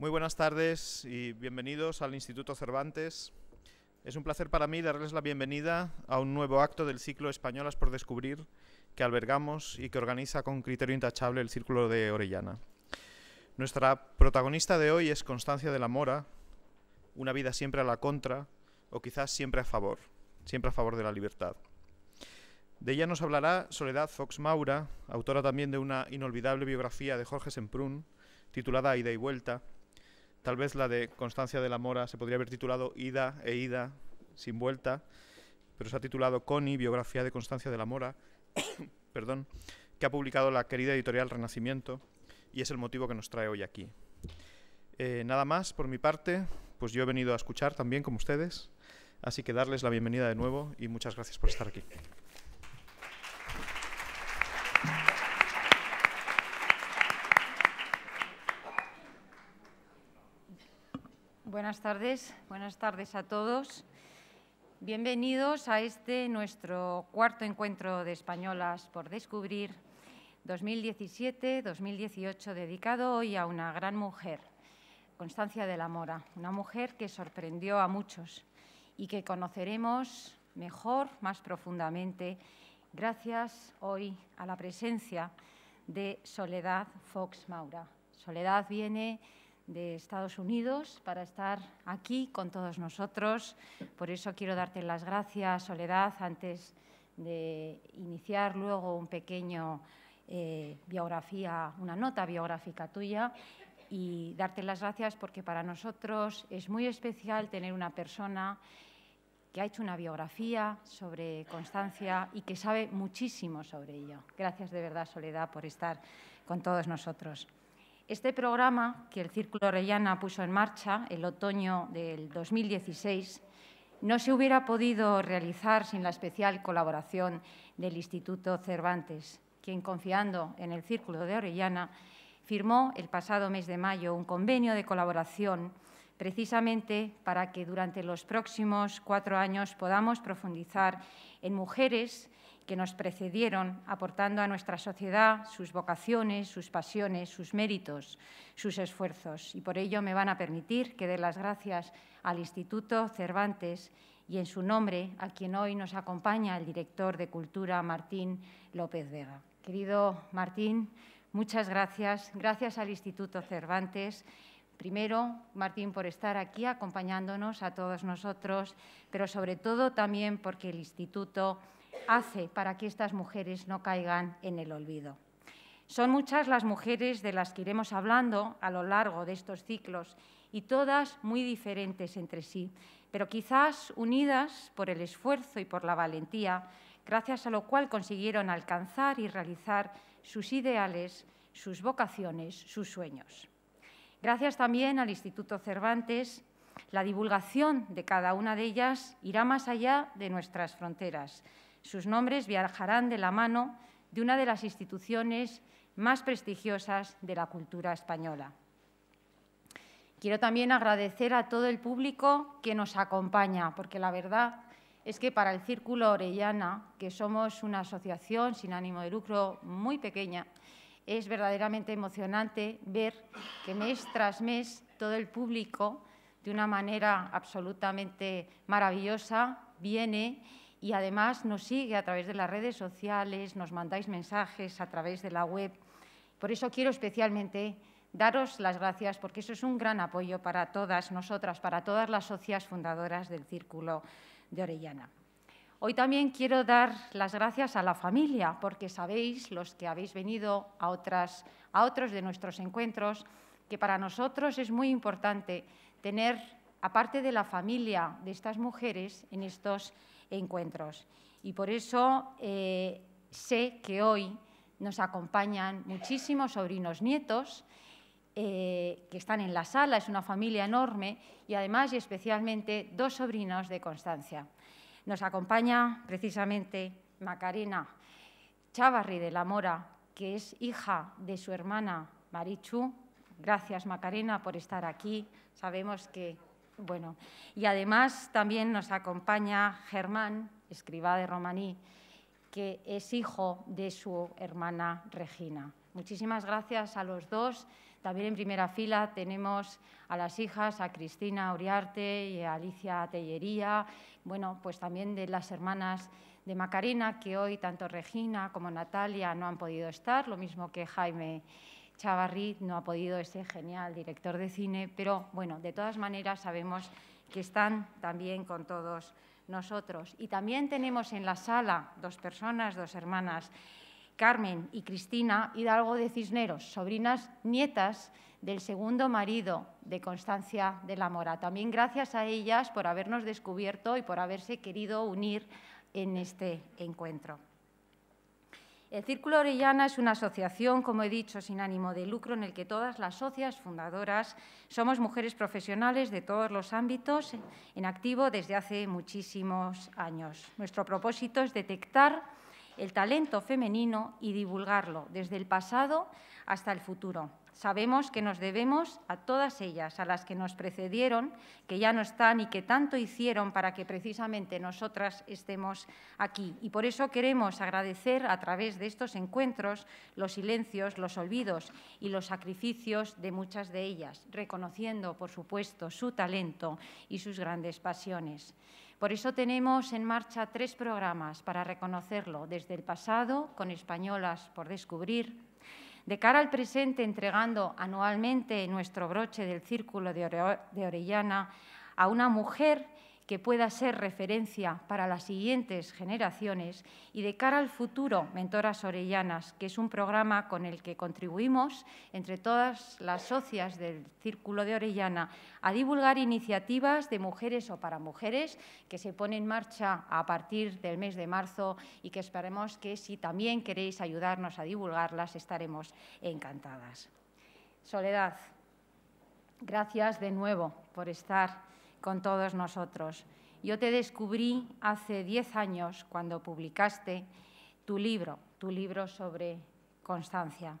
Muy buenas tardes y bienvenidos al Instituto Cervantes. Es un placer para mí darles la bienvenida a un nuevo acto del ciclo Españolas por Descubrir que albergamos y que organiza con criterio intachable el Círculo de Orellana. Nuestra protagonista de hoy es Constancia de la Mora, una vida siempre a la contra o quizás siempre a favor, siempre a favor de la libertad. De ella nos hablará Soledad Fox Maura, autora también de una inolvidable biografía de Jorge Semprún, titulada Ida y Vuelta, Tal vez la de Constancia de la Mora se podría haber titulado Ida e Ida, sin vuelta, pero se ha titulado Connie, biografía de Constancia de la Mora, perdón, que ha publicado la querida editorial Renacimiento, y es el motivo que nos trae hoy aquí. Eh, nada más por mi parte, pues yo he venido a escuchar también como ustedes, así que darles la bienvenida de nuevo y muchas gracias por estar aquí. Buenas tardes, buenas tardes a todos. Bienvenidos a este nuestro cuarto encuentro de españolas por descubrir 2017-2018 dedicado hoy a una gran mujer, Constancia de la Mora, una mujer que sorprendió a muchos y que conoceremos mejor, más profundamente, gracias hoy a la presencia de Soledad Fox Maura. Soledad viene de Estados Unidos para estar aquí con todos nosotros. Por eso quiero darte las gracias, Soledad, antes de iniciar luego un pequeño eh, biografía, una nota biográfica tuya y darte las gracias porque para nosotros es muy especial tener una persona que ha hecho una biografía sobre Constancia y que sabe muchísimo sobre ello. Gracias de verdad, Soledad, por estar con todos nosotros. Este programa que el Círculo Orellana puso en marcha el otoño del 2016 no se hubiera podido realizar sin la especial colaboración del Instituto Cervantes, quien, confiando en el Círculo de Orellana, firmó el pasado mes de mayo un convenio de colaboración precisamente para que durante los próximos cuatro años podamos profundizar en mujeres que nos precedieron, aportando a nuestra sociedad sus vocaciones, sus pasiones, sus méritos, sus esfuerzos. Y por ello me van a permitir que dé las gracias al Instituto Cervantes y en su nombre a quien hoy nos acompaña el director de Cultura, Martín López Vega. Querido Martín, muchas gracias. Gracias al Instituto Cervantes. Primero, Martín, por estar aquí acompañándonos a todos nosotros, pero sobre todo también porque el Instituto hace para que estas mujeres no caigan en el olvido. Son muchas las mujeres de las que iremos hablando a lo largo de estos ciclos y todas muy diferentes entre sí, pero quizás unidas por el esfuerzo y por la valentía, gracias a lo cual consiguieron alcanzar y realizar sus ideales, sus vocaciones, sus sueños. Gracias también al Instituto Cervantes, la divulgación de cada una de ellas irá más allá de nuestras fronteras, sus nombres viajarán de la mano de una de las instituciones más prestigiosas de la cultura española. Quiero también agradecer a todo el público que nos acompaña, porque la verdad es que para el Círculo Orellana, que somos una asociación sin ánimo de lucro muy pequeña, es verdaderamente emocionante ver que mes tras mes todo el público, de una manera absolutamente maravillosa, viene y además nos sigue a través de las redes sociales, nos mandáis mensajes a través de la web. Por eso quiero especialmente daros las gracias porque eso es un gran apoyo para todas nosotras, para todas las socias fundadoras del Círculo de Orellana. Hoy también quiero dar las gracias a la familia porque sabéis, los que habéis venido a, otras, a otros de nuestros encuentros, que para nosotros es muy importante tener, aparte de la familia de estas mujeres, en estos encuentros. Y por eso eh, sé que hoy nos acompañan muchísimos sobrinos nietos eh, que están en la sala, es una familia enorme, y además y especialmente dos sobrinos de Constancia. Nos acompaña precisamente Macarena Chavarri de la Mora, que es hija de su hermana Marichu. Gracias, Macarena, por estar aquí. Sabemos que bueno, y además también nos acompaña Germán, escriba de Romaní, que es hijo de su hermana Regina. Muchísimas gracias a los dos. También en primera fila tenemos a las hijas, a Cristina Uriarte y a Alicia Tellería, bueno, pues también de las hermanas de Macarena, que hoy tanto Regina como Natalia no han podido estar, lo mismo que Jaime Chavarrit no ha podido ser genial director de cine, pero bueno, de todas maneras sabemos que están también con todos nosotros. Y también tenemos en la sala dos personas, dos hermanas, Carmen y Cristina Hidalgo de Cisneros, sobrinas nietas del segundo marido de Constancia de la Mora. También gracias a ellas por habernos descubierto y por haberse querido unir en este encuentro. El Círculo Orellana es una asociación, como he dicho, sin ánimo de lucro, en el que todas las socias fundadoras somos mujeres profesionales de todos los ámbitos en activo desde hace muchísimos años. Nuestro propósito es detectar el talento femenino y divulgarlo desde el pasado hasta el futuro. Sabemos que nos debemos a todas ellas, a las que nos precedieron, que ya no están y que tanto hicieron para que precisamente nosotras estemos aquí. Y por eso queremos agradecer a través de estos encuentros los silencios, los olvidos y los sacrificios de muchas de ellas, reconociendo, por supuesto, su talento y sus grandes pasiones. Por eso tenemos en marcha tres programas para reconocerlo, desde el pasado, con Españolas por Descubrir, de cara al presente, entregando anualmente nuestro broche del Círculo de Orellana a una mujer que pueda ser referencia para las siguientes generaciones y de cara al futuro Mentoras Orellanas, que es un programa con el que contribuimos entre todas las socias del Círculo de Orellana a divulgar iniciativas de mujeres o para mujeres que se pone en marcha a partir del mes de marzo y que esperemos que si también queréis ayudarnos a divulgarlas estaremos encantadas. Soledad, gracias de nuevo por estar con todos nosotros. Yo te descubrí hace 10 años cuando publicaste tu libro, tu libro sobre constancia.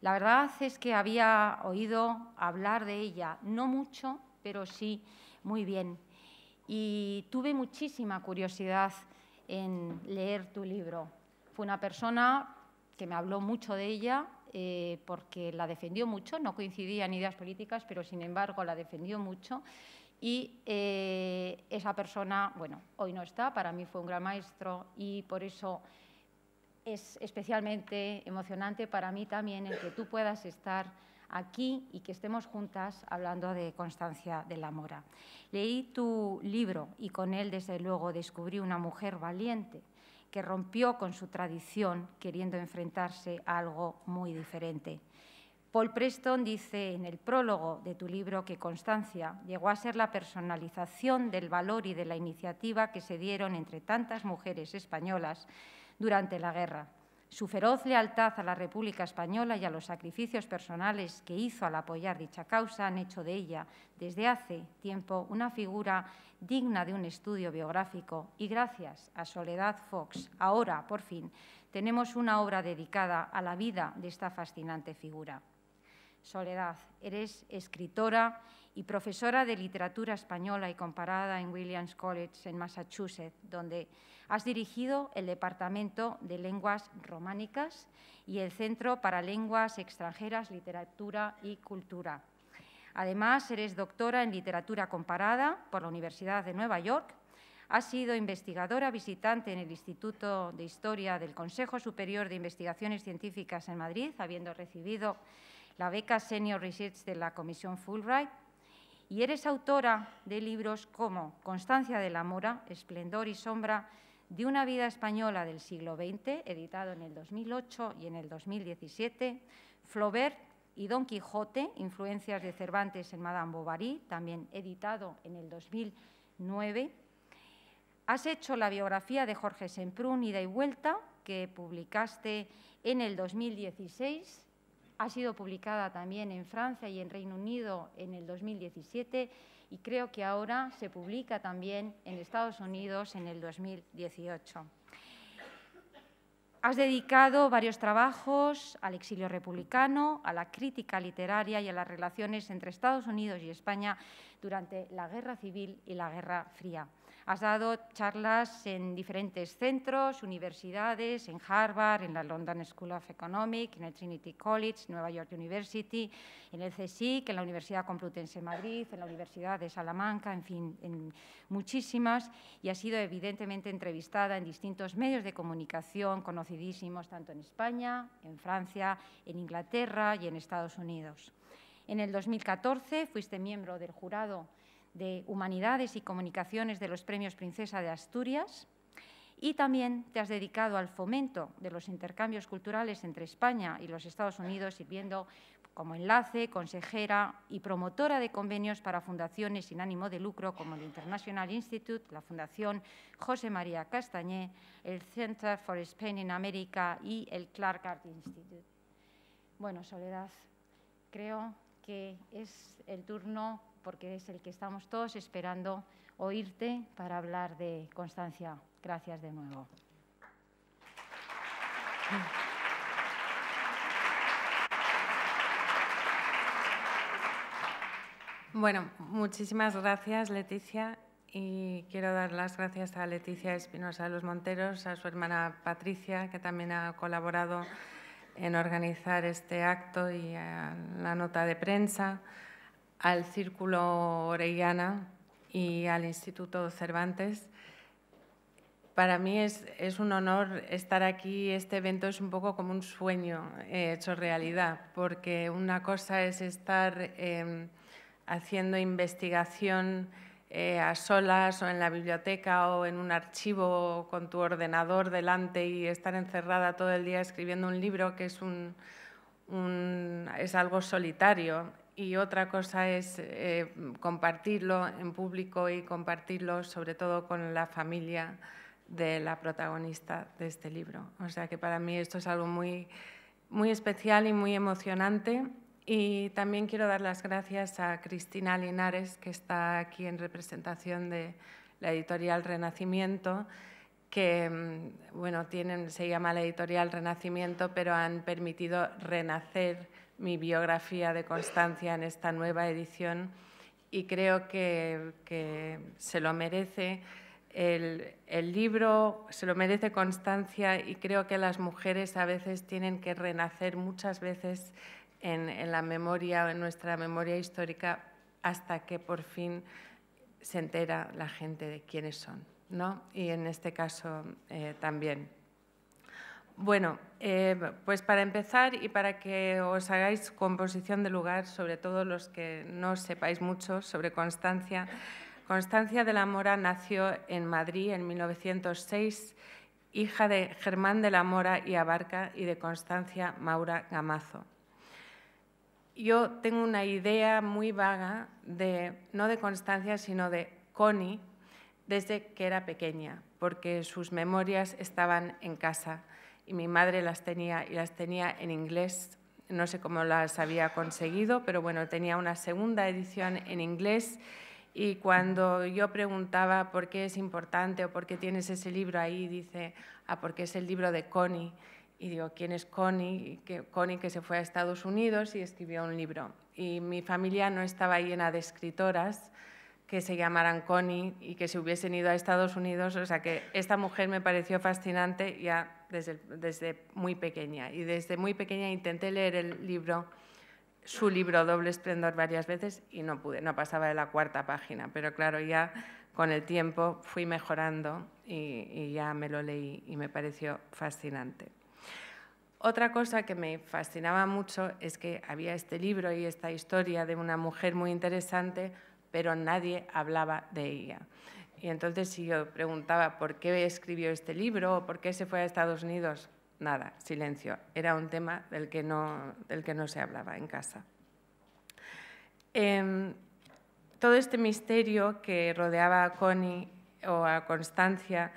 La verdad es que había oído hablar de ella, no mucho, pero sí muy bien. Y tuve muchísima curiosidad en leer tu libro. Fue una persona que me habló mucho de ella eh, porque la defendió mucho, no coincidía en ideas políticas, pero sin embargo la defendió mucho. Y eh, esa persona, bueno, hoy no está, para mí fue un gran maestro y por eso es especialmente emocionante para mí también el que tú puedas estar aquí y que estemos juntas hablando de Constancia de la Mora. Leí tu libro y con él, desde luego, descubrí una mujer valiente que rompió con su tradición queriendo enfrentarse a algo muy diferente. Paul Preston dice en el prólogo de tu libro que Constancia llegó a ser la personalización del valor y de la iniciativa que se dieron entre tantas mujeres españolas durante la guerra. Su feroz lealtad a la República Española y a los sacrificios personales que hizo al apoyar dicha causa han hecho de ella, desde hace tiempo, una figura digna de un estudio biográfico. Y gracias a Soledad Fox, ahora, por fin, tenemos una obra dedicada a la vida de esta fascinante figura. Soledad, eres escritora y profesora de literatura española y comparada en Williams College en Massachusetts, donde has dirigido el Departamento de Lenguas Románicas y el Centro para Lenguas Extranjeras, Literatura y Cultura. Además, eres doctora en literatura comparada por la Universidad de Nueva York. Has sido investigadora visitante en el Instituto de Historia del Consejo Superior de Investigaciones Científicas en Madrid, habiendo recibido la beca Senior Research de la Comisión Fulbright, y eres autora de libros como Constancia de la Mora, Esplendor y Sombra de una vida española del siglo XX, editado en el 2008 y en el 2017, Flaubert y Don Quijote, influencias de Cervantes en Madame Bovary, también editado en el 2009. Has hecho la biografía de Jorge Semprún, Ida y Vuelta, que publicaste en el 2016 ha sido publicada también en Francia y en Reino Unido en el 2017 y creo que ahora se publica también en Estados Unidos en el 2018. Has dedicado varios trabajos al exilio republicano, a la crítica literaria y a las relaciones entre Estados Unidos y España durante la Guerra Civil y la Guerra Fría. Has dado charlas en diferentes centros, universidades, en Harvard, en la London School of Economics, en el Trinity College, Nueva York University, en el CSIC, en la Universidad Complutense de Madrid, en la Universidad de Salamanca, en fin, en muchísimas, y ha sido evidentemente entrevistada en distintos medios de comunicación conocidísimos, tanto en España, en Francia, en Inglaterra y en Estados Unidos. En el 2014 fuiste miembro del jurado de Humanidades y Comunicaciones de los Premios Princesa de Asturias y también te has dedicado al fomento de los intercambios culturales entre España y los Estados Unidos, sirviendo como enlace, consejera y promotora de convenios para fundaciones sin ánimo de lucro como el International Institute, la Fundación José María Castañé, el Center for Spain in America y el Clark Art Institute. Bueno, Soledad, creo que es el turno porque es el que estamos todos esperando oírte para hablar de Constancia. Gracias de nuevo. Bueno, muchísimas gracias, Leticia. Y quiero dar las gracias a Leticia Espinosa de los Monteros, a su hermana Patricia, que también ha colaborado en organizar este acto y la nota de prensa, al Círculo Orellana y al Instituto Cervantes. Para mí es, un honor estar aquí. Este evento es un poco como un sueño eh, hecho realidad, porque una cosa es estar eh, haciendo investigación eh, a solas o en la biblioteca o en un archivo con tu ordenador delante y estar encerrada todo el día escribiendo un libro que es, un, es algo solitario y otra cosa es eh, compartirlo en público y compartirlo sobre todo con la familia de la protagonista de este libro. O sea que para mí esto es algo muy, muy especial y muy emocionante. Y también quiero dar las gracias a Cristina Linares, que está aquí en representación de la editorial Renacimiento, que mm, bueno, tienen, se llama la editorial Renacimiento, pero han permitido renacer mi biografía de Constancia en esta nueva edición y creo que, se lo merece. El, libro se lo merece Constancia y creo que las mujeres a veces tienen que renacer muchas veces en, la memoria, o en nuestra memoria histórica, hasta que por fin se entera la gente de quiénes son. ¿no? Y en este caso eh, también. Bueno, eh, pues para empezar y para que os hagáis composición de lugar, sobre todo los que no sepáis mucho sobre Constancia, Constancia de la Mora nació en Madrid en 1906, hija de Germán de la Mora y Abarca y de Constancia Maura Gamazo. Yo tengo una idea muy vaga no de Constancia, sino de Connie, desde que era pequeña, porque sus memorias estaban en casa y mi madre las tenía y las tenía en inglés. No sé cómo las había conseguido, pero bueno, tenía una segunda edición en inglés y cuando yo preguntaba por qué es importante o por qué tienes ese libro ahí, dice, ah, porque es el libro de Connie. Y digo, ¿quién es Connie? Que, Connie que se fue a Estados Unidos y escribió un libro. Y mi familia no estaba llena de escritoras, que se llamaran Connie y que se hubiesen ido a Estados Unidos. O sea que esta mujer me pareció fascinante ya desde, desde muy pequeña. Y desde muy pequeña intenté leer el libro, su libro Doble Esplendor varias veces y no pude, no pasaba de la cuarta página. Pero claro, ya con el tiempo fui mejorando y ya me lo leí y me pareció fascinante. Otra cosa que me fascinaba mucho es que había este libro y esta historia de una mujer muy interesante pero nadie hablaba de ella. Y entonces si yo preguntaba por qué escribió este libro o por qué se fue a Estados Unidos, nada, silencio. Era un tema del que no, del que no se hablaba en casa. Em, todo este misterio que rodeaba a Connie o a Constancia,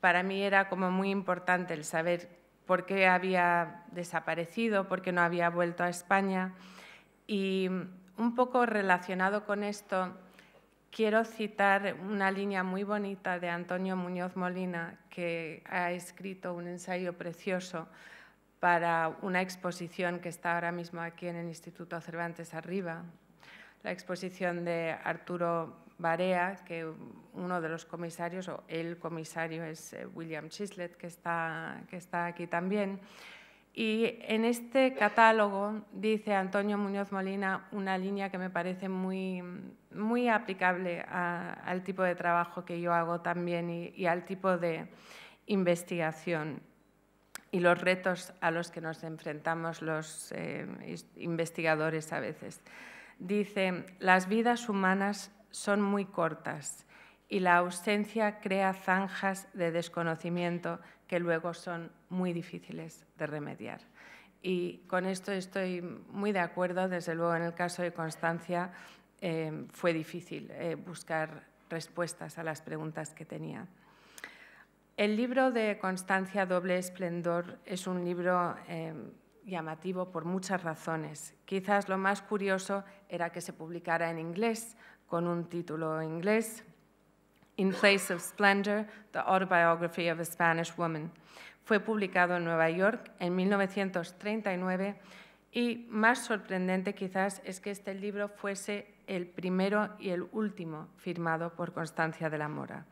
para mí era como muy importante el saber por qué había desaparecido, por qué no había vuelto a España. Y un poco relacionado con esto, quiero citar una línea muy bonita de Antonio Muñoz Molina, que ha escrito un ensayo precioso para una exposición que está ahora mismo aquí en el Instituto Cervantes Arriba, la exposición de Arturo Barea, que uno de los comisarios, o el comisario es eh, William Chislet, que está, que está aquí también. Y en este catálogo dice Antonio Muñoz Molina una línea que me parece muy, muy aplicable al tipo de trabajo que yo hago también y, al tipo de investigación y los retos a los que nos enfrentamos los eh, investigadores a veces. Dice, las vidas humanas son muy cortas y la ausencia crea zanjas de desconocimiento que luego son muy difíciles de remediar. Y con esto estoy muy de acuerdo, desde luego en el caso de Constancia eh, fue difícil eh, buscar respuestas a las preguntas que tenía. El libro de Constancia Doble Esplendor es un libro eh, llamativo por muchas razones. Quizás lo más curioso era que se publicara en inglés, con un título inglés, In Place of Splendor, The Autobiography of a Spanish Woman. Fue publicado en Nueva York en 1939 y más sorprendente quizás es que este libro fuese el primero y el último firmado por Constancia de la Mora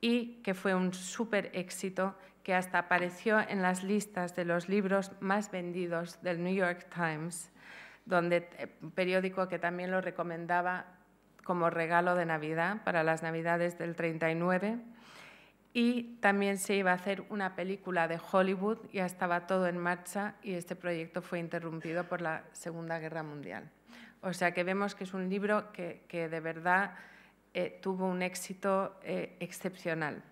y que fue un súper éxito que hasta apareció en las listas de los libros más vendidos del New York Times, donde eh, periódico que también lo recomendaba como regalo de Navidad para las Navidades del 39 y también se iba a hacer una película de Hollywood, ya estaba todo en marcha y este proyecto fue interrumpido por la Segunda Guerra Mundial. O sea que vemos que es un libro que, de verdad eh, tuvo un éxito eh, excepcional.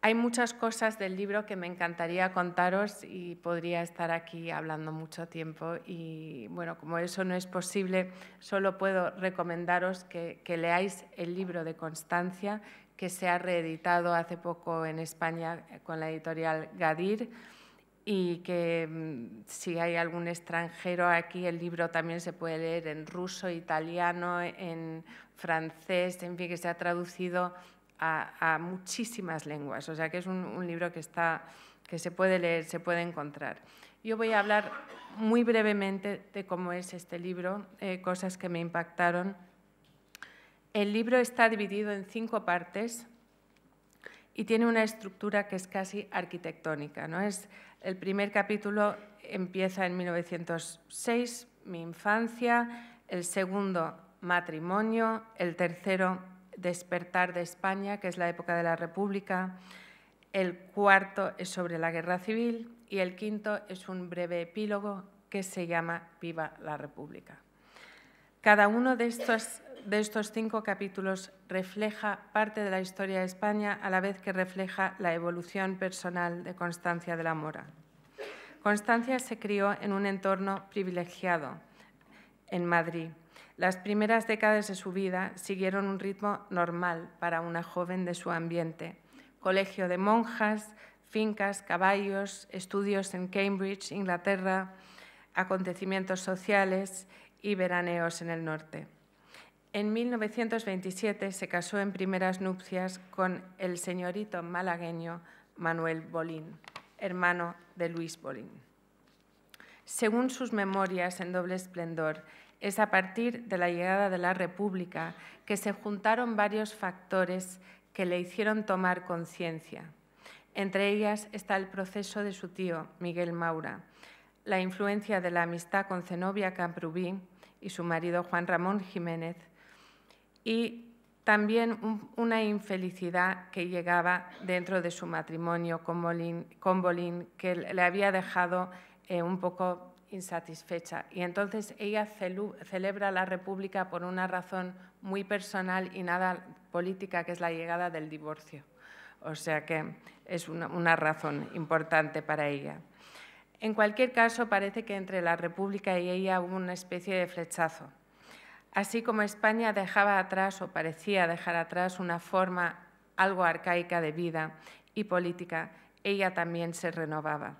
Hay muchas cosas del libro que me encantaría contaros y podría estar aquí hablando mucho tiempo y bueno, como eso no es posible, solo puedo recomendaros que, leáis el libro de Constancia que se ha reeditado hace poco en España eh, con la editorial Gadir y que mm, si hay algún extranjero aquí, el libro también se puede leer en ruso, italiano, en francés, en fin, que se ha traducido a, muchísimas lenguas, o sea que es un, libro que, está, que se puede leer, se puede encontrar. Yo voy a hablar muy brevemente de cómo es este libro, eh, cosas que me impactaron. El libro está dividido en cinco partes y tiene una estructura que es casi arquitectónica. ¿no? Es, el primer capítulo empieza en 1906, mi infancia, el segundo, matrimonio, el tercero, Despertar de España, que es la época de la República. El cuarto es sobre la Guerra Civil y el quinto es un breve epílogo que se llama Viva la República. Cada uno de estos, de estos cinco capítulos refleja parte de la historia de España a la vez que refleja la evolución personal de Constancia de la Mora. Constancia se crió en un entorno privilegiado en Madrid las primeras décadas de su vida siguieron un ritmo normal para una joven de su ambiente. Colegio de monjas, fincas, caballos, estudios en Cambridge, Inglaterra, acontecimientos sociales y veraneos en el norte. En 1927 se casó en primeras nupcias con el señorito malagueño Manuel Bolín, hermano de Luis Bolín. Según sus memorias en doble esplendor, es a partir de la llegada de la República que se juntaron varios factores que le hicieron tomar conciencia. Entre ellas está el proceso de su tío, Miguel Maura, la influencia de la amistad con Zenobia Camprubí y su marido Juan Ramón Jiménez, y también una infelicidad que llegaba dentro de su matrimonio con Bolín, que le había dejado eh, un poco insatisfecha. Y entonces ella celebra la República por una razón muy personal y nada política, que es la llegada del divorcio. O sea que es una, razón importante para ella. En cualquier caso, parece que entre la República y ella hubo una especie de flechazo. Así como España dejaba atrás o parecía dejar atrás una forma algo arcaica de vida y política, ella también se renovaba.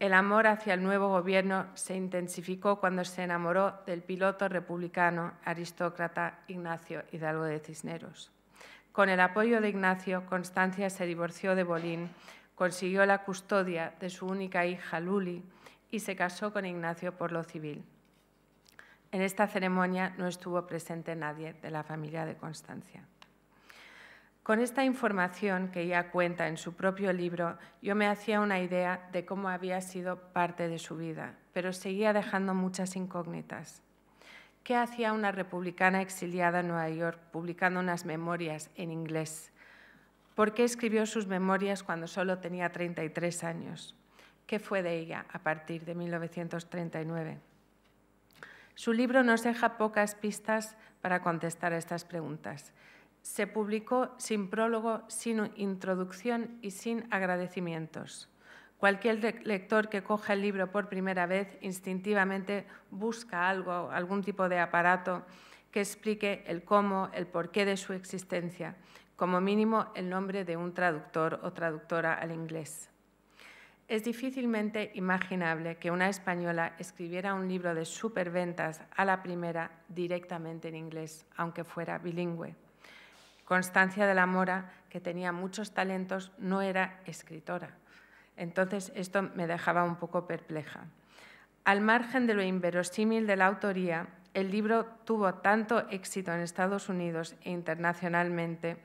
El amor hacia el nuevo gobierno se intensificó cuando se enamoró del piloto republicano aristócrata Ignacio Hidalgo de Cisneros. Con el apoyo de Ignacio, Constancia se divorció de Bolín, consiguió la custodia de su única hija Luli y se casó con Ignacio por lo civil. En esta ceremonia no estuvo presente nadie de la familia de Constancia. Con esta información que ella cuenta en su propio libro, yo me hacía una idea de cómo había sido parte de su vida, pero seguía dejando muchas incógnitas. ¿Qué hacía una republicana exiliada en Nueva York publicando unas memorias en inglés? ¿Por qué escribió sus memorias cuando solo tenía 33 años? ¿Qué fue de ella a partir de 1939? Su libro nos deja pocas pistas para contestar a estas preguntas se publicó sin prólogo, sin introducción y sin agradecimientos. Cualquier lector que coja el libro por primera vez instintivamente busca algo, algún tipo de aparato que explique el cómo, el porqué de su existencia, como mínimo el nombre de un traductor o traductora al inglés. Es difícilmente imaginable que una española escribiera un libro de superventas a la primera directamente en inglés, aunque fuera bilingüe. Constancia de la Mora, que tenía muchos talentos, no era escritora. Entonces, esto me dejaba un poco perpleja. Al margen de lo inverosímil de la autoría, el libro tuvo tanto éxito en Estados Unidos e internacionalmente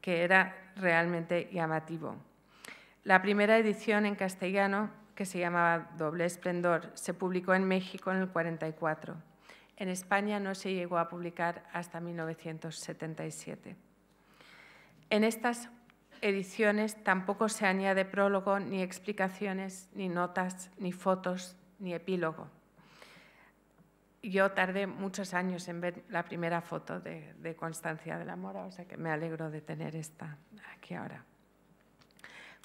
que era realmente llamativo. La primera edición en castellano, que se llamaba Doble Esplendor, se publicó en México en el 44. En España no se llegó a publicar hasta 1977. En estas ediciones tampoco se añade prólogo, ni explicaciones, ni notas, ni fotos, ni epílogo. Yo tardé muchos años en ver la primera foto de, Constancia de la Mora, o sea que me alegro de tener esta aquí ahora.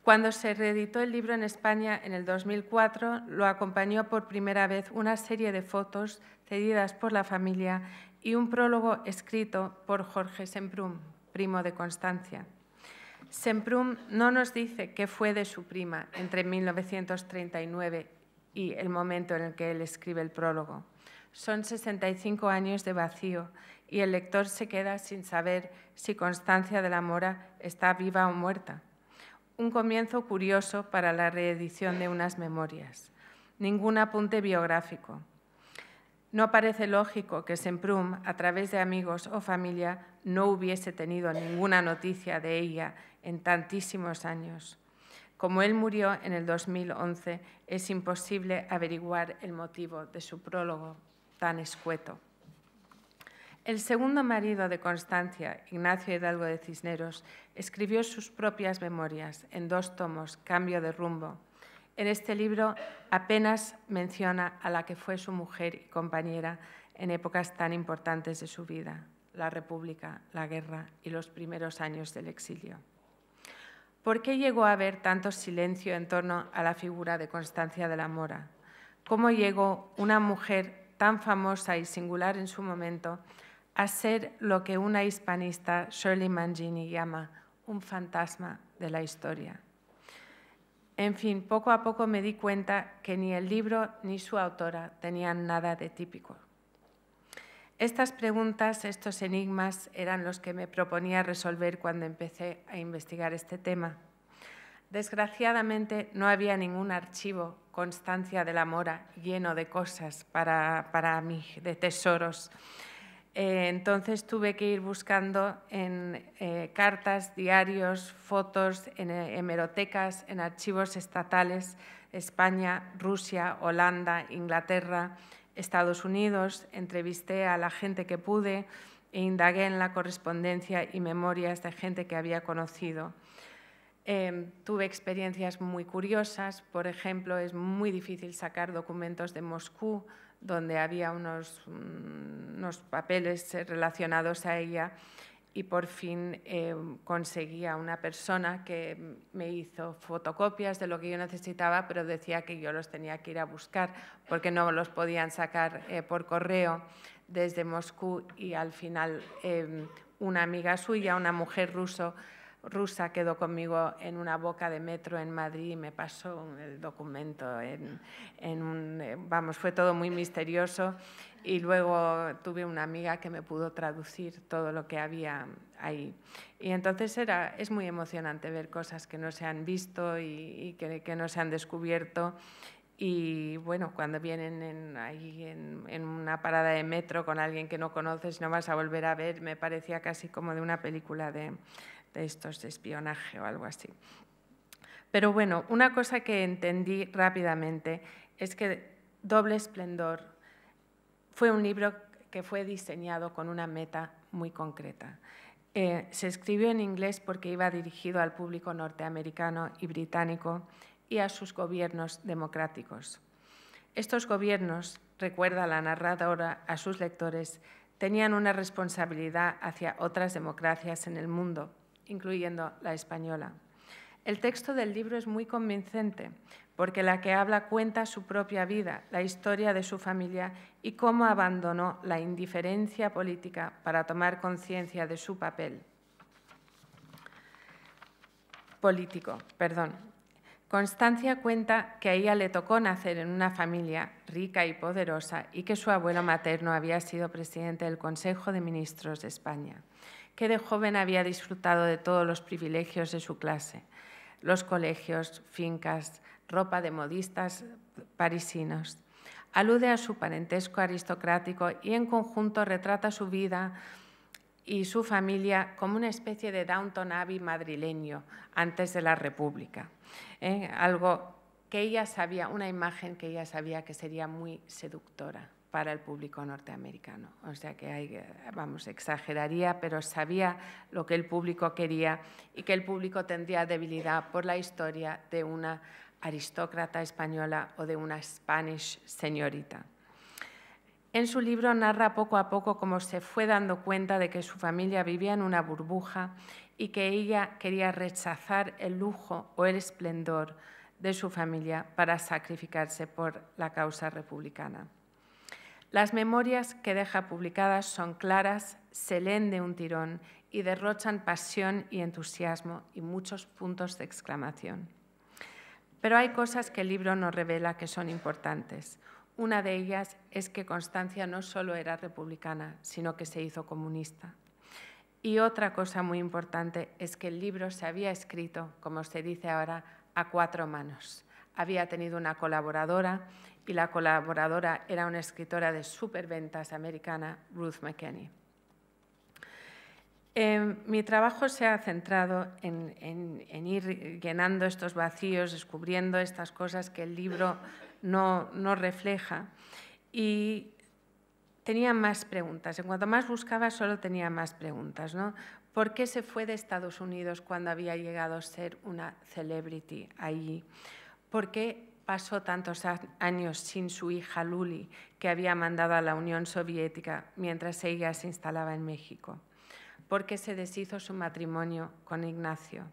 Cuando se reeditó el libro en España en el 2004, lo acompañó por primera vez una serie de fotos cedidas por la familia y un prólogo escrito por Jorge Semprún, primo de Constancia. Semprum no nos dice qué fue de su prima entre 1939 y el momento en el que él escribe el prólogo. Son 65 años de vacío y el lector se queda sin saber si Constancia de la Mora está viva o muerta. Un comienzo curioso para la reedición de unas memorias. Ningún apunte biográfico. No parece lógico que Semprum, a través de amigos o familia, no hubiese tenido ninguna noticia de ella en tantísimos años. Como él murió en el 2011, es imposible averiguar el motivo de su prólogo tan escueto. El segundo marido de Constancia, Ignacio Hidalgo de Cisneros, escribió sus propias memorias en dos tomos, Cambio de rumbo, en este libro apenas menciona a la que fue su mujer y compañera en épocas tan importantes de su vida, la República, la guerra y los primeros años del exilio. ¿Por qué llegó a haber tanto silencio en torno a la figura de Constancia de la Mora? ¿Cómo llegó una mujer tan famosa y singular en su momento a ser lo que una hispanista, Shirley Mangini, llama un fantasma de la historia? En fin, poco a poco me di cuenta que ni el libro ni su autora tenían nada de típico. Estas preguntas, estos enigmas, eran los que me proponía resolver cuando empecé a investigar este tema. Desgraciadamente no había ningún archivo Constancia de la Mora lleno de cosas para, para mí, de tesoros eh, entonces tuve que ir buscando en eh, cartas, diarios, fotos, en eh, hemerotecas, en archivos estatales, España, Rusia, Holanda, Inglaterra, Estados Unidos. Entrevisté a la gente que pude e indagué en la correspondencia y memorias de gente que había conocido. Em, tuve experiencias muy curiosas, por ejemplo, es muy difícil sacar documentos de Moscú, donde había mm, unos, papeles relacionados a ella y por fin eh, conseguía conseguí una persona que me hizo fotocopias de lo que yo necesitaba, pero decía que yo los tenía que ir a buscar porque no los podían sacar eh, por correo desde Moscú y al final em, una amiga suya, una mujer rusa, rusa quedó conmigo en una boca de metro en Madrid y me pasó el documento. Eh, vamos, fue todo muy misterioso y luego tuve una amiga que me pudo traducir todo lo que había ahí. Y entonces era, es muy emocionante ver cosas que no se han visto y, que, no se han descubierto y bueno, cuando vienen ahí en, en, una parada de metro con alguien que no conoces, y no vas a volver a ver, me parecía casi como de una película de, de estos de espionaje o algo así. Pero bueno, una cosa que entendí rápidamente es que Doble Esplendor fue un libro que fue diseñado con una meta muy concreta. Eh, se escribió en inglés porque iba dirigido al público norteamericano y británico y a sus gobiernos democráticos. Estos gobiernos, recuerda la narradora a sus lectores, tenían una responsabilidad hacia otras democracias en el mundo incluyendo la española. El texto del libro es muy convincente, porque la que habla cuenta su propia vida, la historia de su familia y cómo abandonó la indiferencia política para tomar conciencia de su papel político. Perdón. Constancia cuenta que a ella le tocó nacer en una familia rica y poderosa y que su abuelo materno había sido presidente del Consejo de Ministros de España que de joven había disfrutado de todos los privilegios de su clase, los colegios, fincas, ropa de modistas parisinos. Alude a su parentesco aristocrático y en conjunto retrata su vida y su familia como una especie de Downton Abbey madrileño antes de la República. ¿eh? Algo que ella sabía, una imagen que ella sabía que sería muy seductora para el público norteamericano. O sea que vamos, exageraría, pero sabía lo que el público quería y que el público tendría debilidad por la historia de una aristócrata española o de una Spanish señorita. En su libro narra poco a poco cómo se fue dando cuenta de que su familia vivía en una burbuja y que ella quería rechazar el lujo o el esplendor de su familia para sacrificarse por la causa republicana. Las memorias que deja publicadas son claras, se leen de un tirón y derrochan pasión y entusiasmo y muchos puntos de exclamación. Pero hay cosas que el libro nos revela que son importantes. Una de ellas es que Constancia no solo era republicana, sino que se hizo comunista. Y otra cosa muy importante es que el libro se había escrito, como se dice ahora, a cuatro manos. Había tenido una colaboradora y la colaboradora era una escritora de superventas americana, Ruth McKenney. Em, mi trabajo se ha centrado en, ir llenando estos vacíos, descubriendo estas cosas que el libro no, refleja. Y tenía más preguntas. En cuanto más buscaba, solo tenía más preguntas. ¿Por qué se fue de Estados Unidos cuando había llegado a ser una celebrity allí? ¿Por qué pasó tantos años sin su hija Luli, que había mandado a la Unión Soviética mientras ella se instalaba en México, qué se deshizo su matrimonio con Ignacio.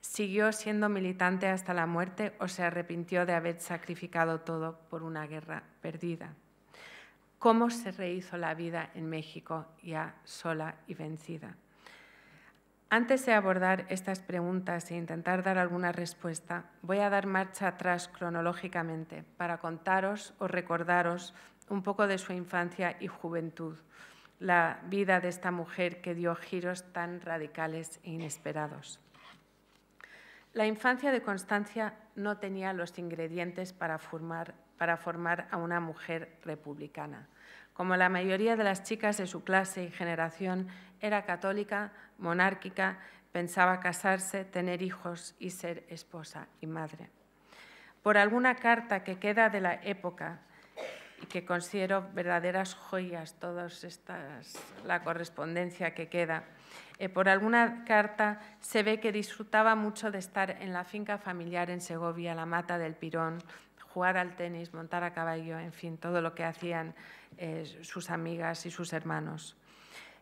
¿Siguió siendo militante hasta la muerte o se arrepintió de haber sacrificado todo por una guerra perdida? ¿Cómo se rehizo la vida en México ya sola y vencida? Antes de abordar estas preguntas e intentar dar alguna respuesta, voy a dar marcha atrás cronológicamente para contaros o recordaros un poco de su infancia y juventud, la vida de esta mujer que dio giros tan radicales e inesperados. La infancia de Constancia no tenía los ingredientes para formar, para formar a una mujer republicana como la mayoría de las chicas de su clase y generación, era católica, monárquica, pensaba casarse, tener hijos y ser esposa y madre. Por alguna carta que queda de la época y que considero verdaderas joyas todas la correspondencia que queda. Eh, por alguna carta se ve que disfrutaba mucho de estar en la finca familiar en Segovia, la mata del Pirón, jugar al tenis, montar a caballo, en fin, todo lo que hacían eh, sus amigas y sus hermanos.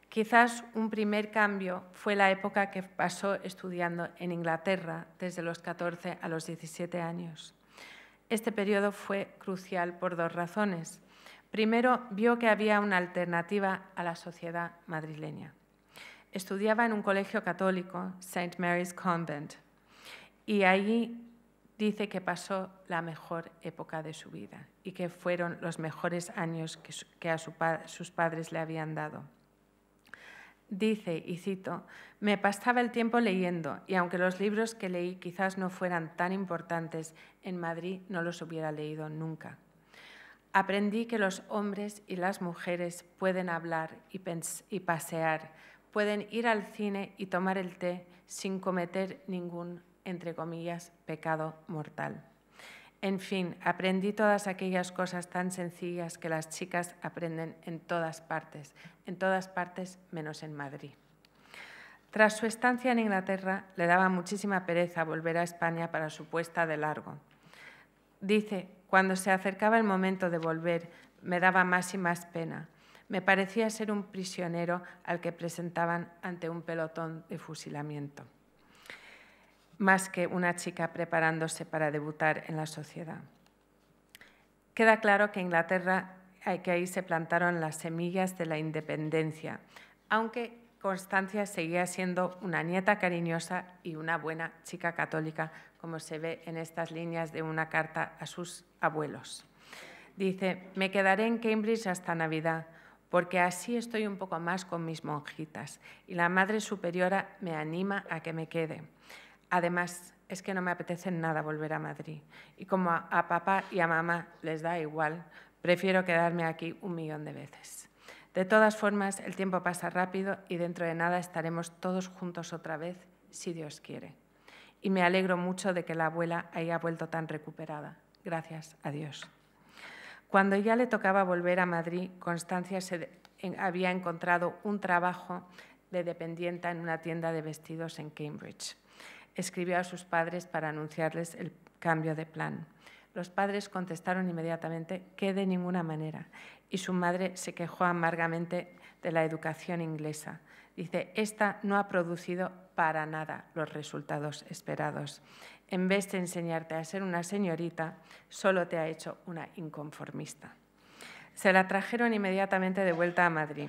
Quizás un primer cambio fue la época que pasó estudiando en Inglaterra desde los 14 a los 17 años. Este periodo fue crucial por dos razones. Primero, vio que había una alternativa a la sociedad madrileña. Estudiaba en un colegio católico, St. Mary's Convent, y allí dice que pasó la mejor época de su vida y que fueron los mejores años que, a sus padres le habían dado. Dice, y cito, me pasaba el tiempo leyendo y aunque los libros que leí quizás no fueran tan importantes, en Madrid no los hubiera leído nunca. Aprendí que los hombres y las mujeres pueden hablar y, y pasear, pueden ir al cine y tomar el té sin cometer ningún entre comillas, pecado mortal. En fin, aprendí todas aquellas cosas tan sencillas que las chicas aprenden en todas partes, en todas partes menos en Madrid. Tras su estancia en Inglaterra, le daba muchísima pereza volver a España para su puesta de largo. Dice, cuando se acercaba el momento de volver, me daba más y más pena. Me parecía ser un prisionero al que presentaban ante un pelotón de fusilamiento más que una chica preparándose para debutar en la sociedad. Queda claro que en Inglaterra, eh, que ahí se plantaron las semillas de la independencia, aunque Constancia seguía siendo una nieta cariñosa y una buena chica católica, como se ve en estas líneas de una carta a sus abuelos. Dice, me quedaré en Cambridge hasta Navidad, porque así estoy un poco más con mis monjitas y la Madre Superiora me anima a que me quede. Además, es que no me apetece nada volver a Madrid. Y como a, papá y a mamá les da igual, prefiero quedarme aquí un millón de veces. De todas formas, el tiempo pasa rápido y dentro de nada estaremos todos juntos otra vez, si Dios quiere. Y me alegro mucho de que la abuela haya vuelto tan recuperada. Gracias a Dios. Cuando ya le tocaba volver a Madrid, Constancia se había encontrado un trabajo de dependienta en una tienda de vestidos en Cambridge escribió a sus padres para anunciarles el cambio de plan. Los padres contestaron inmediatamente que de ninguna manera y su madre se quejó amargamente de la educación inglesa. Dice, esta no ha producido para nada los resultados esperados. En vez de enseñarte a ser una señorita, solo te ha hecho una inconformista. Se la trajeron inmediatamente de vuelta a Madrid.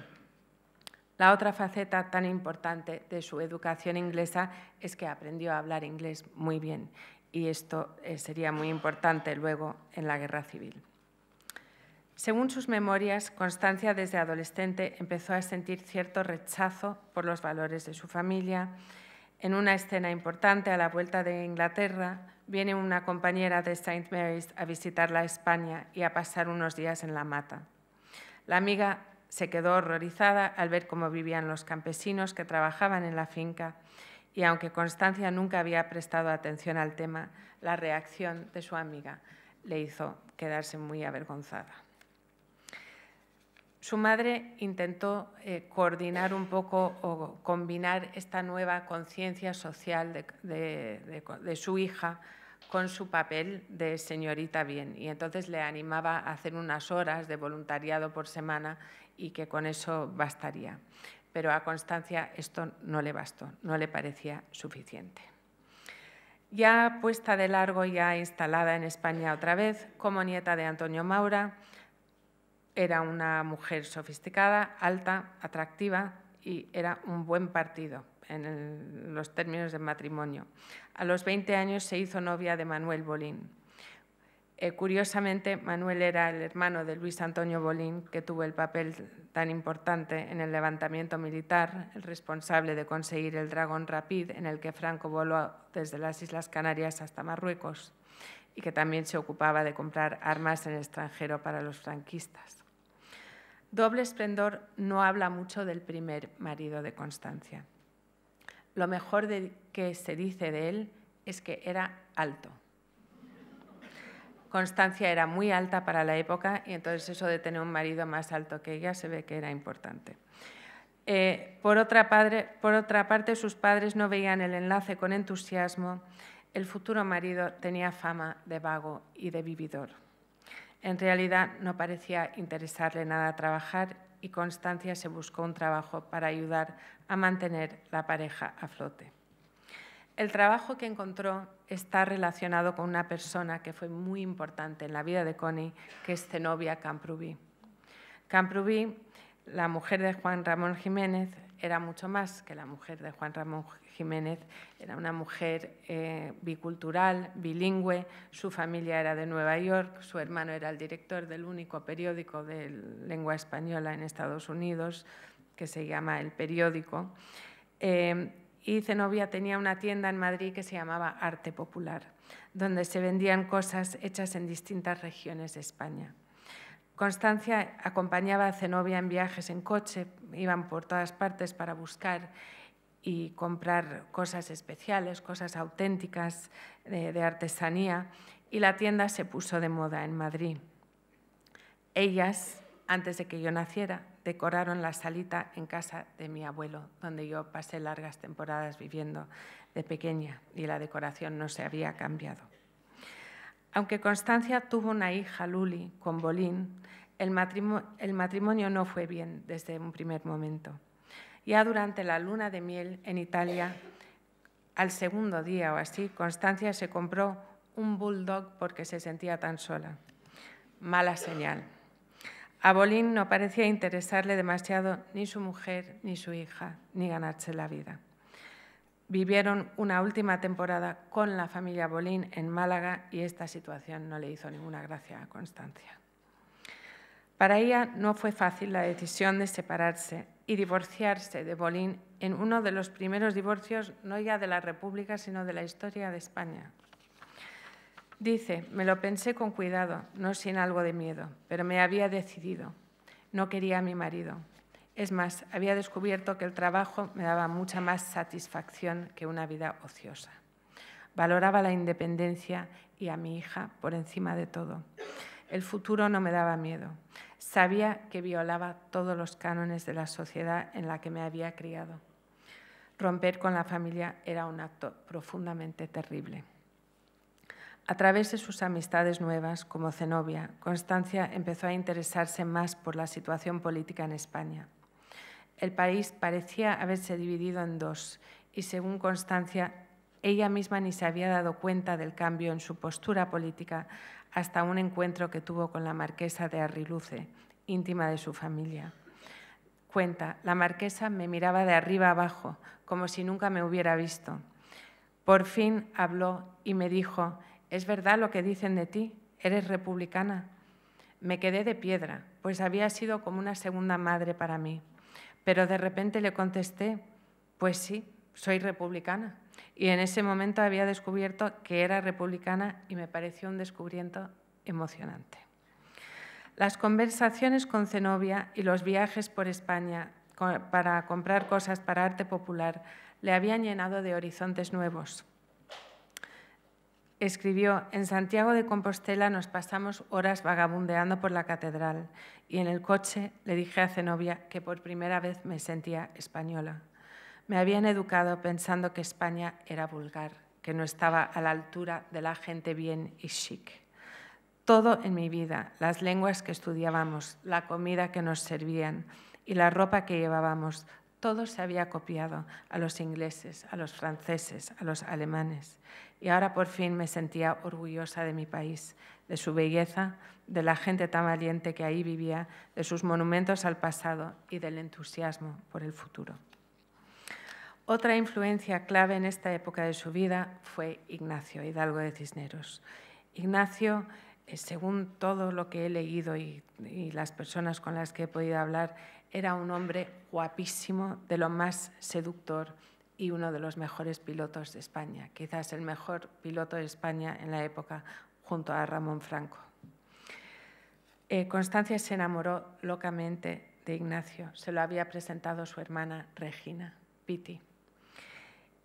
La otra faceta tan importante de su educación inglesa es que aprendió a hablar inglés muy bien y esto eh, sería muy importante luego en la guerra civil. Según sus memorias, Constancia desde adolescente empezó a sentir cierto rechazo por los valores de su familia. En una escena importante a la vuelta de Inglaterra, viene una compañera de St. Mary's a visitarla a España y a pasar unos días en la mata. La amiga se quedó horrorizada al ver cómo vivían los campesinos que trabajaban en la finca y aunque Constancia nunca había prestado atención al tema, la reacción de su amiga le hizo quedarse muy avergonzada. Su madre intentó eh, coordinar un poco o combinar esta nueva conciencia social de su hija con su papel de señorita bien y entonces le animaba a hacer unas horas de voluntariado por semana y que con eso bastaría. Pero a Constancia esto no le bastó, no le parecía suficiente. Ya puesta de largo, ya instalada en España otra vez, como nieta de Antonio Maura, era una mujer sofisticada, alta, atractiva y era un buen partido en los términos de matrimonio. A los 20 años se hizo novia de Manuel Bolín. Eh, curiosamente, Manuel era el hermano de Luis Antonio Bolín, que tuvo el papel tan importante en el levantamiento militar, el responsable de conseguir el Dragón Rapid, en el que Franco voló desde las Islas Canarias hasta Marruecos, y que también se ocupaba de comprar armas en el extranjero para los franquistas. Doble Esplendor no habla mucho del primer marido de Constancia. Lo mejor de que se dice de él es que era alto Constancia era muy alta para la época y entonces eso de tener un marido más alto que ella se ve que era importante. Eh, por, otra por otra parte, sus padres no veían el enlace con entusiasmo. El futuro marido tenía fama de vago y de vividor. En realidad no parecía interesarle nada trabajar y Constancia se buscó un trabajo para ayudar a mantener la pareja a flote. El trabajo que encontró está relacionado con una persona que fue muy importante en la vida de Connie, que es Zenobia Camprubí. Camprubí, la mujer de Juan Ramón Jiménez, era mucho más que la mujer de Juan Ramón Jiménez, era una mujer eh, bicultural, bilingüe, su familia era de Nueva York, su hermano era el director del único periódico de lengua española en Estados Unidos, que se llama El Periódico. Eh, y Zenobia tenía una tienda en Madrid que se llamaba Arte Popular, donde se vendían cosas hechas en distintas regiones de España. Constancia acompañaba a Zenobia en viajes en coche, iban por todas partes para buscar y comprar cosas especiales, cosas auténticas de, de artesanía, y la tienda se puso de moda en Madrid. Ellas, antes de que yo naciera, decoraron la salita en casa de mi abuelo, donde yo pasé largas temporadas viviendo de pequeña y la decoración no se había cambiado. Aunque Constancia tuvo una hija, Luli, con Bolín, el matrimonio, no fue bien desde un primer momento. Ya durante la luna de miel en Italia, al segundo día o así, Constancia se compró un bulldog porque se sentía tan sola. Mala señal. A Bolín no parecía interesarle demasiado ni su mujer, ni su hija, ni ganarse la vida. Vivieron una última temporada con la familia Bolín en Málaga y esta situación no le hizo ninguna gracia a Constancia. Para ella no fue fácil la decisión de separarse y divorciarse de Bolín en uno de los primeros divorcios, no ya de la República, sino de la historia de España, Dice, me lo pensé con cuidado, no sin algo de miedo, pero me había decidido. No quería a mi marido. Es más, había descubierto que el trabajo me daba mucha más satisfacción que una vida ociosa. Valoraba la independencia y a mi hija por encima de todo. El futuro no me daba miedo. Sabía que violaba todos los cánones de la sociedad en la que me había criado. Romper con la familia era un acto profundamente terrible. A través de sus amistades nuevas, como Zenobia, Constancia empezó a interesarse más por la situación política en España. El país parecía haberse dividido en dos y, según Constancia, ella misma ni se había dado cuenta del cambio en su postura política hasta un encuentro que tuvo con la marquesa de Arriluce, íntima de su familia. Cuenta, la marquesa me miraba de arriba abajo, como si nunca me hubiera visto. Por fin habló y me dijo es verdad lo que dicen de ti, eres republicana. Me quedé de piedra, pues había sido como una segunda madre para mí. Pero de repente le contesté, pues sí, soy republicana. Y en ese momento había descubierto que era republicana y me pareció un descubrimiento emocionante. Las conversaciones con Zenobia y los viajes por España para comprar cosas para arte popular le habían llenado de horizontes nuevos. Escribió, en Santiago de Compostela nos pasamos horas vagabundeando por la catedral y en el coche le dije a Zenobia que por primera vez me sentía española. Me habían educado pensando que España era vulgar, que no estaba a la altura de la gente bien y chic. Todo en mi vida, las lenguas que estudiábamos, la comida que nos servían y la ropa que llevábamos, todo se había copiado a los ingleses, a los franceses, a los alemanes y ahora por fin me sentía orgullosa de mi país, de su belleza, de la gente tan valiente que ahí vivía, de sus monumentos al pasado y del entusiasmo por el futuro. Otra influencia clave en esta época de su vida fue Ignacio Hidalgo de Cisneros. Ignacio, eh, según todo lo que he leído y, las personas con las que he podido hablar, era un hombre guapísimo, de lo más seductor, y uno de los mejores pilotos de España, quizás el mejor piloto de España en la época, junto a Ramón Franco. Eh, Constancia se enamoró locamente de Ignacio, se lo había presentado su hermana Regina Piti,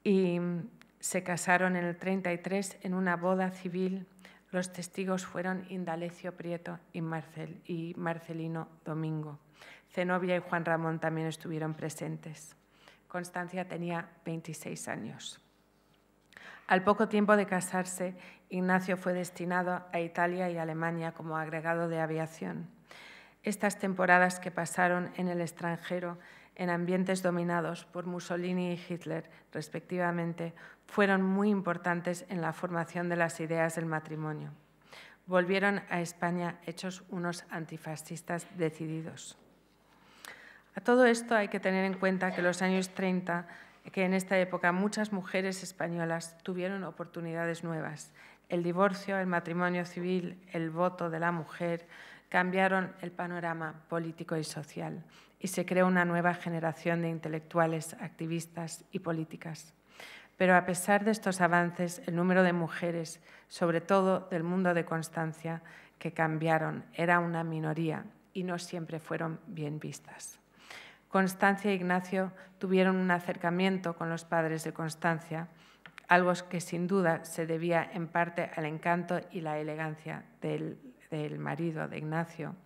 Y mm, se casaron en el 33 en una boda civil. Los testigos fueron Indalecio Prieto y, y Marcelino Domingo. Zenobia y Juan Ramón también estuvieron presentes. Constancia tenía 26 años. Al poco tiempo de casarse, Ignacio fue destinado a Italia y Alemania como agregado de aviación. Estas temporadas que pasaron en el extranjero, en ambientes dominados por Mussolini y Hitler, respectivamente, fueron muy importantes en la formación de las ideas del matrimonio. Volvieron a España hechos unos antifascistas decididos. A todo esto hay que tener en cuenta que los años 30, que en esta época muchas mujeres españolas tuvieron oportunidades nuevas. El divorcio, el matrimonio civil, el voto de la mujer cambiaron el panorama político y social y se creó una nueva generación de intelectuales, activistas y políticas. Pero a pesar de estos avances, el número de mujeres, sobre todo del mundo de Constancia, que cambiaron era una minoría y no siempre fueron bien vistas. Constancia e Ignacio tuvieron un acercamiento con los padres de Constancia, algo que sin duda se debía en parte al encanto y la elegancia del, marido de Ignacio,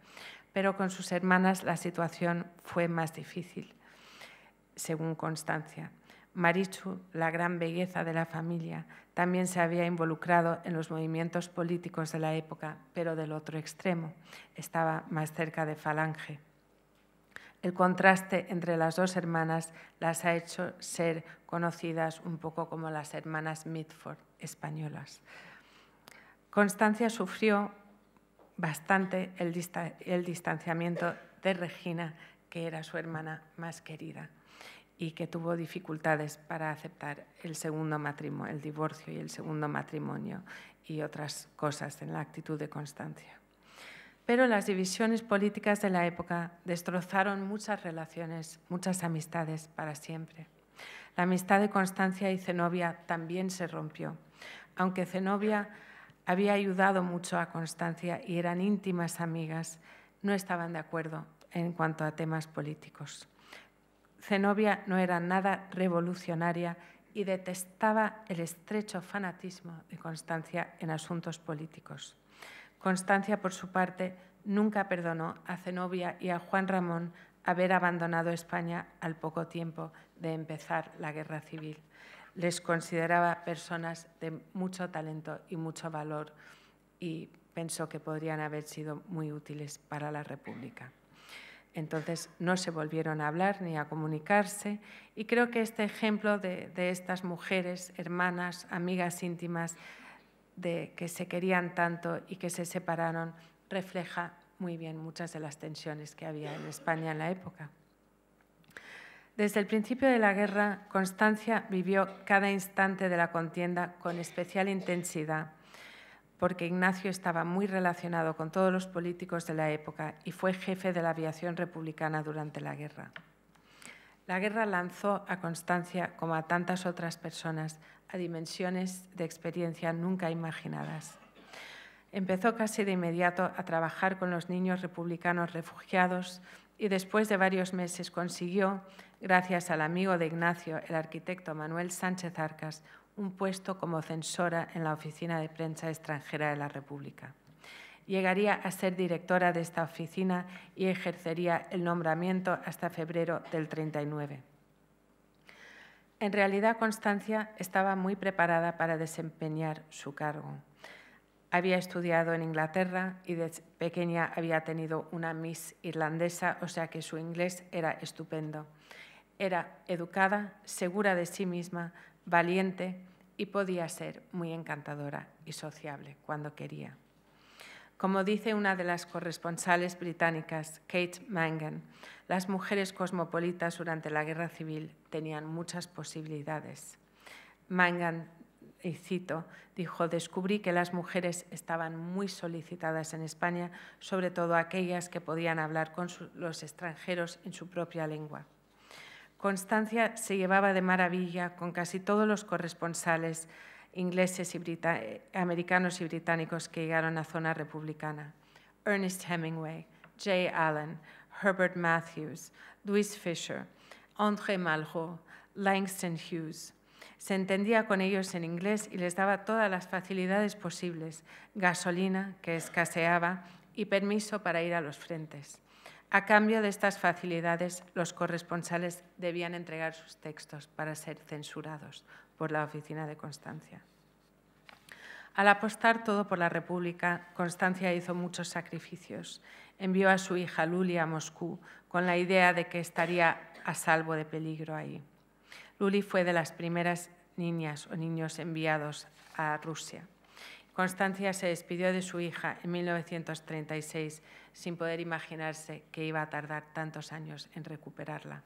pero con sus hermanas la situación fue más difícil, según Constancia. Marichu, la gran belleza de la familia, también se había involucrado en los movimientos políticos de la época, pero del otro extremo, estaba más cerca de Falange. El contraste entre las dos hermanas las ha hecho ser conocidas un poco como las hermanas Mitford españolas. Constancia sufrió bastante el, el distanciamiento de Regina, que era su hermana más querida y que tuvo dificultades para aceptar el segundo matrimonio, el divorcio y el segundo matrimonio y otras cosas en la actitud de Constancia pero las divisiones políticas de la época destrozaron muchas relaciones, muchas amistades para siempre. La amistad de Constancia y Zenobia también se rompió, aunque Zenobia había ayudado mucho a Constancia y eran íntimas amigas, no estaban de acuerdo en cuanto a temas políticos. Zenobia no era nada revolucionaria y detestaba el estrecho fanatismo de Constancia en asuntos políticos. Constancia, por su parte, nunca perdonó a Zenobia y a Juan Ramón haber abandonado España al poco tiempo de empezar la guerra civil. Les consideraba personas de mucho talento y mucho valor y pensó que podrían haber sido muy útiles para la República. Entonces no se volvieron a hablar ni a comunicarse y creo que este ejemplo de, de estas mujeres, hermanas, amigas íntimas, de que se querían tanto y que se separaron refleja muy bien muchas de las tensiones que había en España en la época. Desde el principio de la guerra, Constancia vivió cada instante de la contienda con especial intensidad, porque Ignacio estaba muy relacionado con todos los políticos de la época y fue jefe de la aviación republicana durante la guerra. La guerra lanzó a Constancia, como a tantas otras personas, a dimensiones de experiencia nunca imaginadas. Empezó casi de inmediato a trabajar con los niños republicanos refugiados y después de varios meses consiguió, gracias al amigo de Ignacio, el arquitecto Manuel Sánchez Arcas, un puesto como censora en la Oficina de Prensa Extranjera de la República llegaría a ser directora de esta oficina y ejercería el nombramiento hasta febrero del 39. En realidad, Constancia estaba muy preparada para desempeñar su cargo. Había estudiado en Inglaterra y de pequeña había tenido una Miss irlandesa, o sea que su inglés era estupendo. Era educada, segura de sí misma, valiente y podía ser muy encantadora y sociable cuando quería. Como dice una de las corresponsales británicas, Kate Mangan, las mujeres cosmopolitas durante la guerra civil tenían muchas posibilidades. Mangan, y cito, dijo, descubrí que las mujeres estaban muy solicitadas en España, sobre todo aquellas que podían hablar con los extranjeros en su propia lengua. Constancia se llevaba de maravilla con casi todos los corresponsales ingleses y americanos y británicos que llegaron a zona republicana. Ernest Hemingway, Jay Allen, Herbert Matthews, Louis Fisher, André Malraux, Langston Hughes. Se entendía con ellos en inglés y les daba todas las facilidades posibles, gasolina que escaseaba y permiso para ir a los frentes. A cambio de estas facilidades, los corresponsales debían entregar sus textos para ser censurados, por la oficina de Constancia. Al apostar todo por la República, Constancia hizo muchos sacrificios. Envió a su hija Luli a Moscú con la idea de que estaría a salvo de peligro ahí. Luli fue de las primeras niñas o niños enviados a Rusia. Constancia se despidió de su hija en 1936 sin poder imaginarse que iba a tardar tantos años en recuperarla.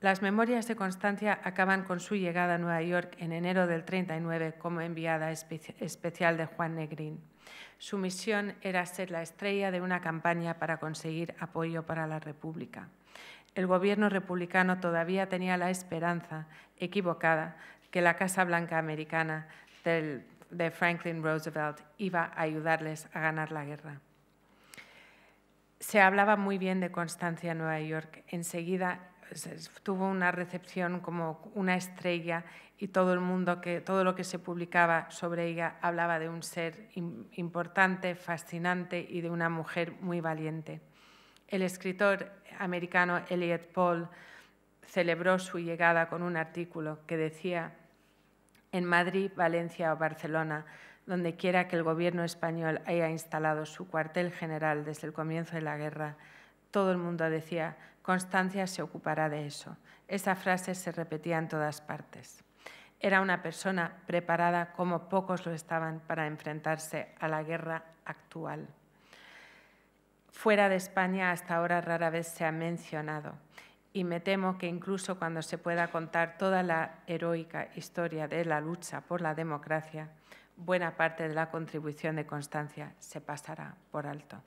Las memorias de Constancia acaban con su llegada a Nueva York en enero del 39 como enviada especial de Juan Negrín. Su misión era ser la estrella de una campaña para conseguir apoyo para la República. El gobierno republicano todavía tenía la esperanza equivocada que la Casa Blanca americana de Franklin Roosevelt iba a ayudarles a ganar la guerra. Se hablaba muy bien de Constancia en Nueva York. Enseguida tuvo una recepción como una estrella y todo el mundo que todo lo que se publicaba sobre ella hablaba de un ser importante, fascinante y de una mujer muy valiente. El escritor americano Elliot Paul celebró su llegada con un artículo que decía en Madrid, Valencia o Barcelona, donde quiera que el gobierno español haya instalado su cuartel general desde el comienzo de la guerra, todo el mundo decía, Constancia se ocupará de eso. Esa frase se repetía en todas partes. Era una persona preparada como pocos lo estaban para enfrentarse a la guerra actual. Fuera de España hasta ahora rara vez se ha mencionado y me temo que incluso cuando se pueda contar toda la heroica historia de la lucha por la democracia, buena parte de la contribución de Constancia se pasará por alto.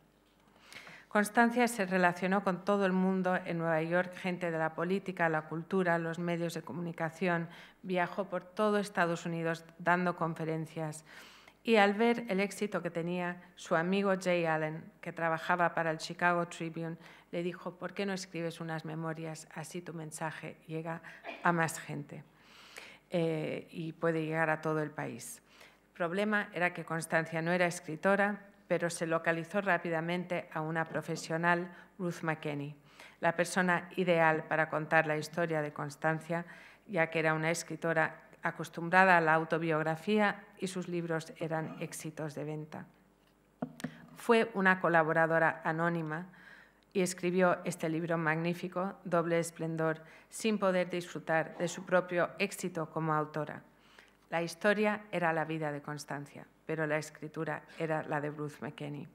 Constancia se relacionó con todo el mundo en Nueva York, gente de la política, la cultura, los medios de comunicación, viajó por todo Estados Unidos dando conferencias. Y al ver el éxito que tenía, su amigo Jay Allen, que trabajaba para el Chicago Tribune, le dijo, ¿por qué no escribes unas memorias? Así tu mensaje llega a más gente eh, y puede llegar a todo el país. El problema era que Constancia no era escritora, pero se localizó rápidamente a una profesional, Ruth McKenney, la persona ideal para contar la historia de Constancia, ya que era una escritora acostumbrada a la autobiografía y sus libros eran éxitos de venta. Fue una colaboradora anónima y escribió este libro magnífico, Doble Esplendor, sin poder disfrutar de su propio éxito como autora. La historia era la vida de Constancia pero la escritura era la de Bruce McKenney.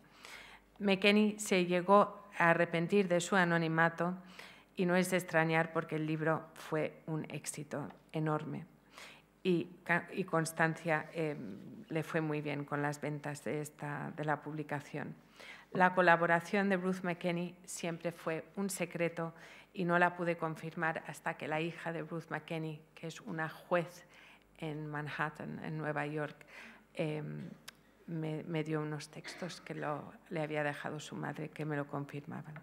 McKenney se llegó a arrepentir de su anonimato y no es de extrañar porque el libro fue un éxito enorme y, Constancia em, le fue muy bien con las ventas de, de la publicación. La colaboración de Bruce McKenney siempre fue un secreto y no la pude confirmar hasta que la hija de Bruce McKenney, que es una juez en Manhattan, en Nueva York, Em, me, dio unos textos que le había dejado su madre que me lo confirmaban.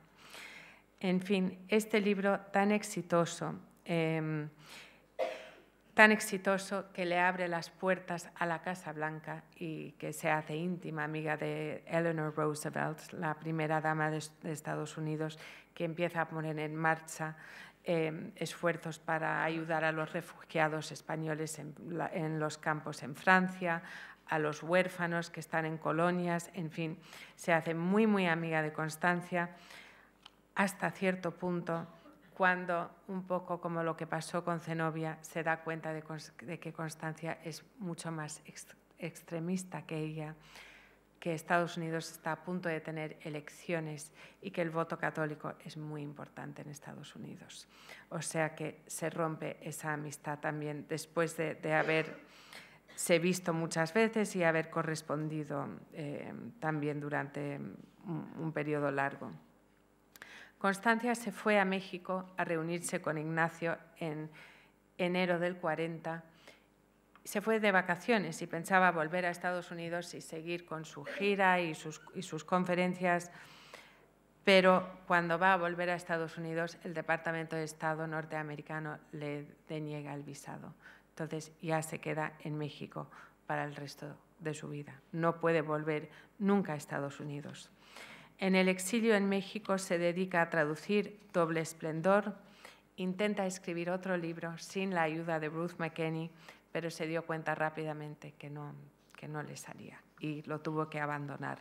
En fin, este libro tan exitoso, em, tan exitoso que le abre las puertas a la Casa Blanca y que se hace íntima amiga de Eleanor Roosevelt, la primera dama de, Estados Unidos, que empieza a poner en marcha em, esfuerzos para ayudar a los refugiados españoles en, los campos en Francia, a los huérfanos que están en colonias, en fin, se hace muy, muy amiga de Constancia hasta cierto punto cuando, un poco como lo que pasó con Zenobia, se da cuenta de, que Constancia es mucho más extremista que ella, que Estados Unidos está a punto de tener elecciones y que el voto católico es muy importante en Estados Unidos. O sea que se rompe esa amistad también después de haber se visto muchas veces y haber correspondido eh, también durante un, período periodo largo. Constancia se fue a México a reunirse con Ignacio en enero del 40. Se fue de vacaciones y pensaba volver a Estados Unidos y seguir con su gira y sus, y sus conferencias, pero cuando va a volver a Estados Unidos, el Departamento de Estado norteamericano le deniega el visado. Entonces ya se queda en México para el resto de su vida. No puede volver nunca a Estados Unidos. En el exilio en México se dedica a traducir Doble Esplendor, intenta escribir otro libro sin la ayuda de Bruce McKenney, pero se dio cuenta rápidamente que no, que no le salía y lo tuvo que abandonar.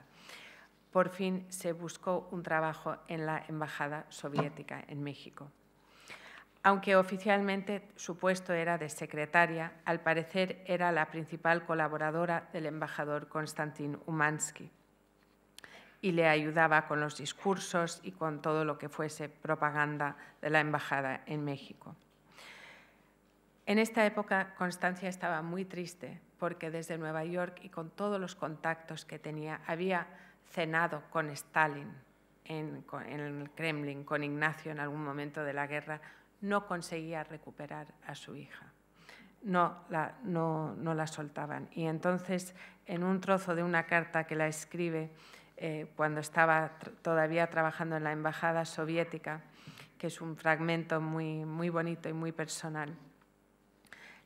Por fin se buscó un trabajo en la Embajada Soviética en México. Aunque oficialmente su puesto era de secretaria, al parecer era la principal colaboradora del embajador Konstantin Umansky y le ayudaba con los discursos y con todo lo que fuese propaganda de la embajada en México. En esta época Constancia estaba muy triste porque desde Nueva York y con todos los contactos que tenía había cenado con Stalin en, en el Kremlin, con Ignacio en algún momento de la guerra, no conseguía recuperar a su hija. No la, no, la soltaban. Y entonces, en un trozo de una carta que la escribe eh, cuando estaba todavía trabajando en la Embajada Soviética, que es un fragmento muy, muy bonito y muy personal,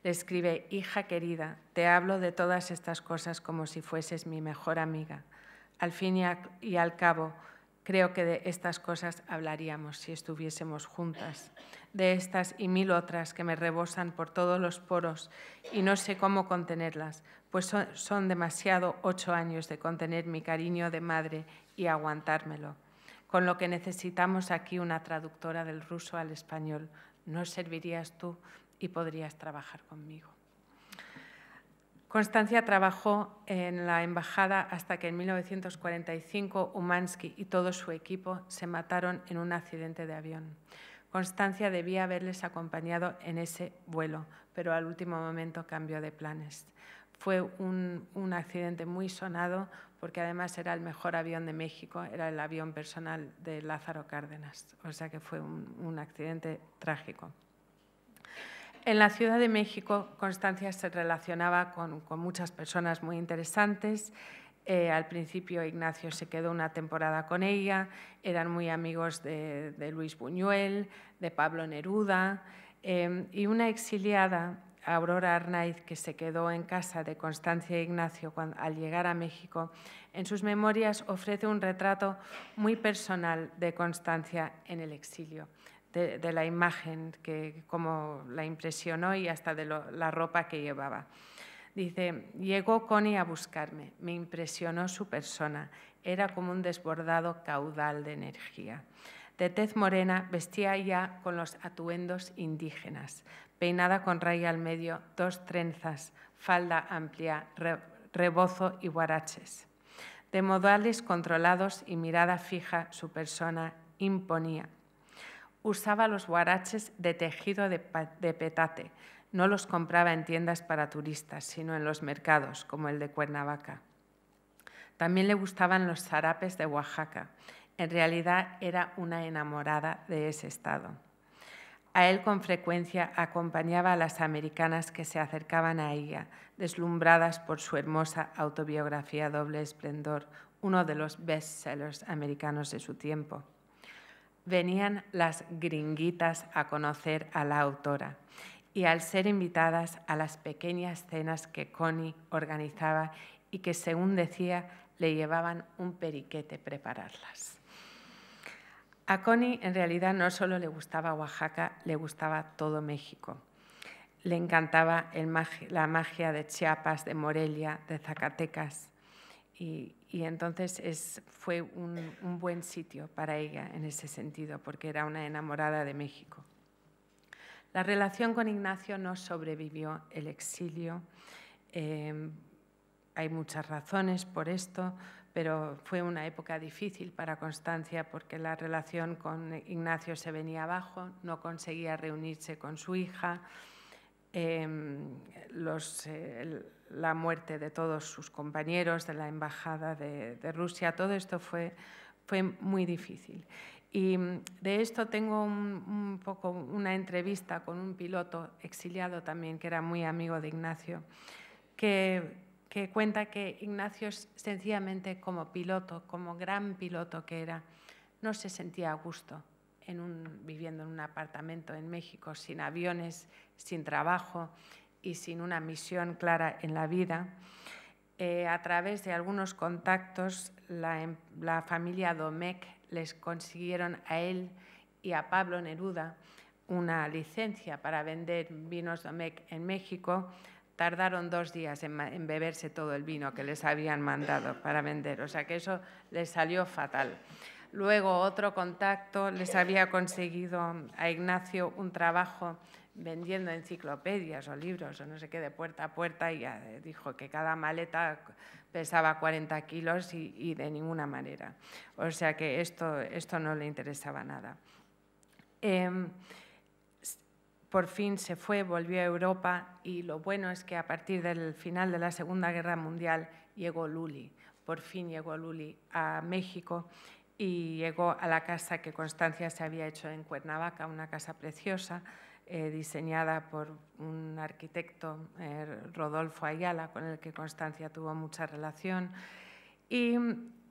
le escribe, hija querida, te hablo de todas estas cosas como si fueses mi mejor amiga. Al fin y al cabo, Creo que de estas cosas hablaríamos si estuviésemos juntas, de estas y mil otras que me rebosan por todos los poros y no sé cómo contenerlas, pues son, demasiado ocho años de contener mi cariño de madre y aguantármelo. Con lo que necesitamos aquí una traductora del ruso al español. No servirías tú y podrías trabajar conmigo. Constancia trabajó en la embajada hasta que en 1945 Umansky y todo su equipo se mataron en un accidente de avión. Constancia debía haberles acompañado en ese vuelo, pero al último momento cambió de planes. Fue un, accidente muy sonado porque además era el mejor avión de México, era el avión personal de Lázaro Cárdenas, o sea que fue un accidente trágico. En la Ciudad de México, Constancia se relacionaba con, muchas personas muy interesantes. Eh, al principio Ignacio se quedó una temporada con ella, eran muy amigos de, Luis Buñuel, de Pablo Neruda, em, y una exiliada, Aurora Arnaiz, que se quedó en casa de Constancia e Ignacio al llegar a México, en sus memorias ofrece un retrato muy personal de Constancia en el exilio de, la imagen, que, cómo la impresionó y hasta de la ropa que llevaba. Dice, llegó Connie a buscarme, me impresionó su persona, era como un desbordado caudal de energía. De tez morena, vestía ya con los atuendos indígenas, peinada con raya al medio, dos trenzas, falda amplia, rebozo y guaraches. De modales controlados y mirada fija, su persona imponía usaba los guaraches de tejido de, petate. No los compraba en tiendas para turistas, sino en los mercados, como el de Cuernavaca. También le gustaban los zarapes de Oaxaca. En realidad era una enamorada de ese estado. A él con frecuencia acompañaba a las americanas que se acercaban a ella, deslumbradas por su hermosa autobiografía Doble Esplendor, uno de los bestsellers americanos de su tiempo venían las gringuitas a conocer a la autora y al ser invitadas a las pequeñas cenas que Connie organizaba y que, según decía, le llevaban un periquete prepararlas. A Connie en realidad no solo le gustaba Oaxaca, le gustaba todo México. Le encantaba la magia de Chiapas, de Morelia, de Zacatecas y y entonces fue un, buen sitio para ella en ese sentido, porque era una enamorada de México. La relación con Ignacio no sobrevivió el exilio. Eh, hay muchas razones por esto, pero fue una época difícil para Constancia porque la relación con Ignacio se venía abajo, no conseguía reunirse con su hija. Eh, los, eh, la muerte de todos sus compañeros de la Embajada de, Rusia, todo esto fue, fue muy difícil. Y mm, de esto tengo un, poco una entrevista con un piloto exiliado también, que era muy amigo de Ignacio, que, que cuenta que Ignacio sencillamente como piloto, como gran piloto que era, no se sentía a gusto en un, viviendo en un apartamento en México, sin aviones, sin trabajo, y sin una misión clara en la vida, eh, a través de algunos contactos, em, la, familia Domecq les consiguieron a él y a Pablo Neruda una licencia para vender vinos Domecq en México. Tardaron dos días en, en, beberse todo el vino que les habían mandado para vender, o sea que eso les salió fatal. Luego otro contacto les había conseguido a Ignacio un trabajo vendiendo enciclopedias o libros o no sé qué de puerta a puerta y eh, dijo que cada maleta pesaba 40 kilos y, de ninguna manera. O sea que esto, no le interesaba nada. Em, por fin se fue, volvió a Europa y lo bueno es que a partir del final de la Segunda Guerra Mundial llegó Luli, por fin llegó Luli a México y llegó a la casa que Constancia se había hecho en Cuernavaca, una casa preciosa, eh, diseñada por un arquitecto, eh, Rodolfo Ayala, con el que Constancia tuvo mucha relación. Y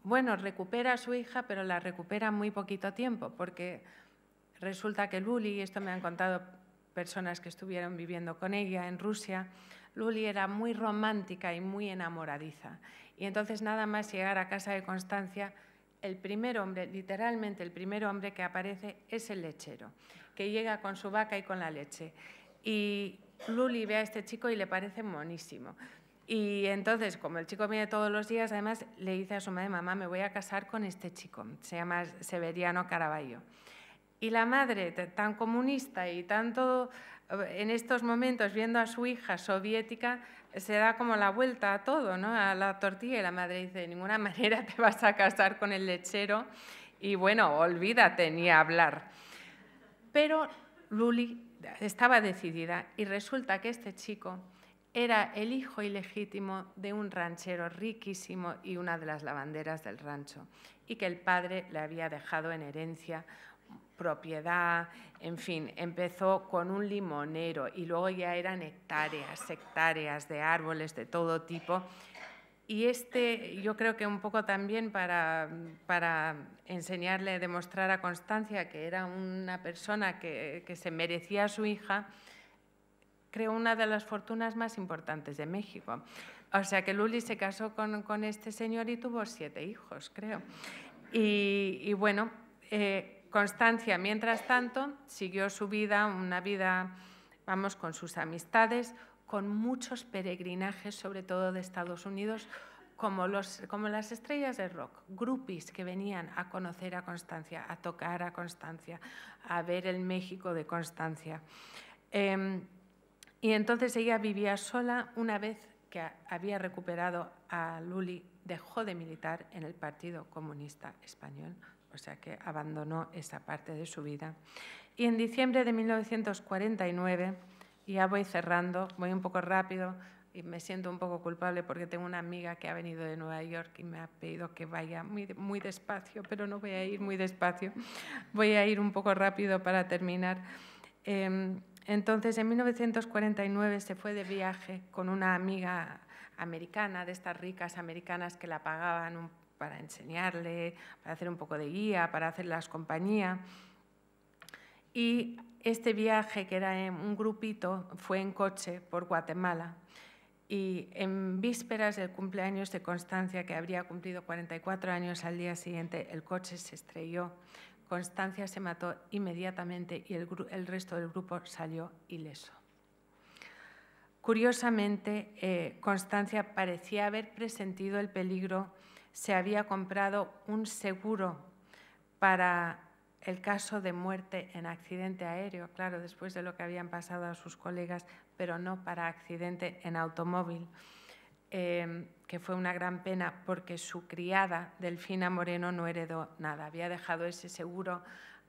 bueno, recupera a su hija, pero la recupera muy poquito tiempo, porque resulta que Luli, y esto me han contado personas que estuvieron viviendo con ella en Rusia, Luli era muy romántica y muy enamoradiza. Y entonces nada más llegar a casa de Constancia el primer hombre, literalmente el primer hombre que aparece es el lechero, que llega con su vaca y con la leche. Y Luli ve a este chico y le parece monísimo. Y entonces, como el chico viene todos los días, además le dice a su madre, mamá, me voy a casar con este chico, se llama Severiano Caraballo. Y la madre, tan comunista y tanto eh, en estos momentos viendo a su hija soviética, se da como la vuelta a todo, ¿no? A la tortilla y la madre dice, de ninguna manera te vas a casar con el lechero y bueno, olvídate ni hablar. Pero Luli estaba decidida y resulta que este chico era el hijo ilegítimo de un ranchero riquísimo y una de las lavanderas del rancho, y que el padre le había dejado en herencia propiedad, en fin, empezó con un limonero y luego ya eran hectáreas, hectáreas de árboles de todo tipo. Y este, yo creo que un poco también para, para enseñarle, demostrar a Constancia que era una persona que, se merecía a su hija, creó una de las fortunas más importantes de México. O sea que Luli se casó con, este señor y tuvo siete hijos, creo. Y, bueno, eh, Constancia, mientras tanto, siguió su vida, una vida, vamos, con sus amistades, con muchos peregrinajes, sobre todo de Estados Unidos, como, las estrellas de rock, groupies que venían a conocer a Constancia, a tocar a Constancia, a ver el México de Constancia. Em, y entonces ella vivía sola una vez que había recuperado a Luli, dejó de militar en el Partido Comunista Español o sea que abandonó esa parte de su vida. Y en diciembre de 1949, ya voy cerrando, voy un poco rápido y me siento un poco culpable porque tengo una amiga que ha venido de Nueva York y me ha pedido que vaya muy, muy despacio, pero no voy a ir muy despacio, voy a ir un poco rápido para terminar. Em, entonces, en 1949 se fue de viaje con una amiga americana, de estas ricas americanas que la pagaban un para enseñarle, para hacer un poco de guía, para hacerlas compañía. Y este viaje, que era en un grupito, fue en coche por Guatemala. Y en vísperas del cumpleaños de Constancia, que habría cumplido 44 años al día siguiente, el coche se estrelló. Constancia se mató inmediatamente y el, resto del grupo salió ileso. Curiosamente, eh, Constancia parecía haber presentido el peligro se había comprado un seguro para el caso de muerte en accidente aéreo, claro, después de lo que habían pasado a sus colegas, pero no para accidente en automóvil, em, que fue una gran pena porque su criada, Delfina Moreno, no heredó nada. Había dejado ese seguro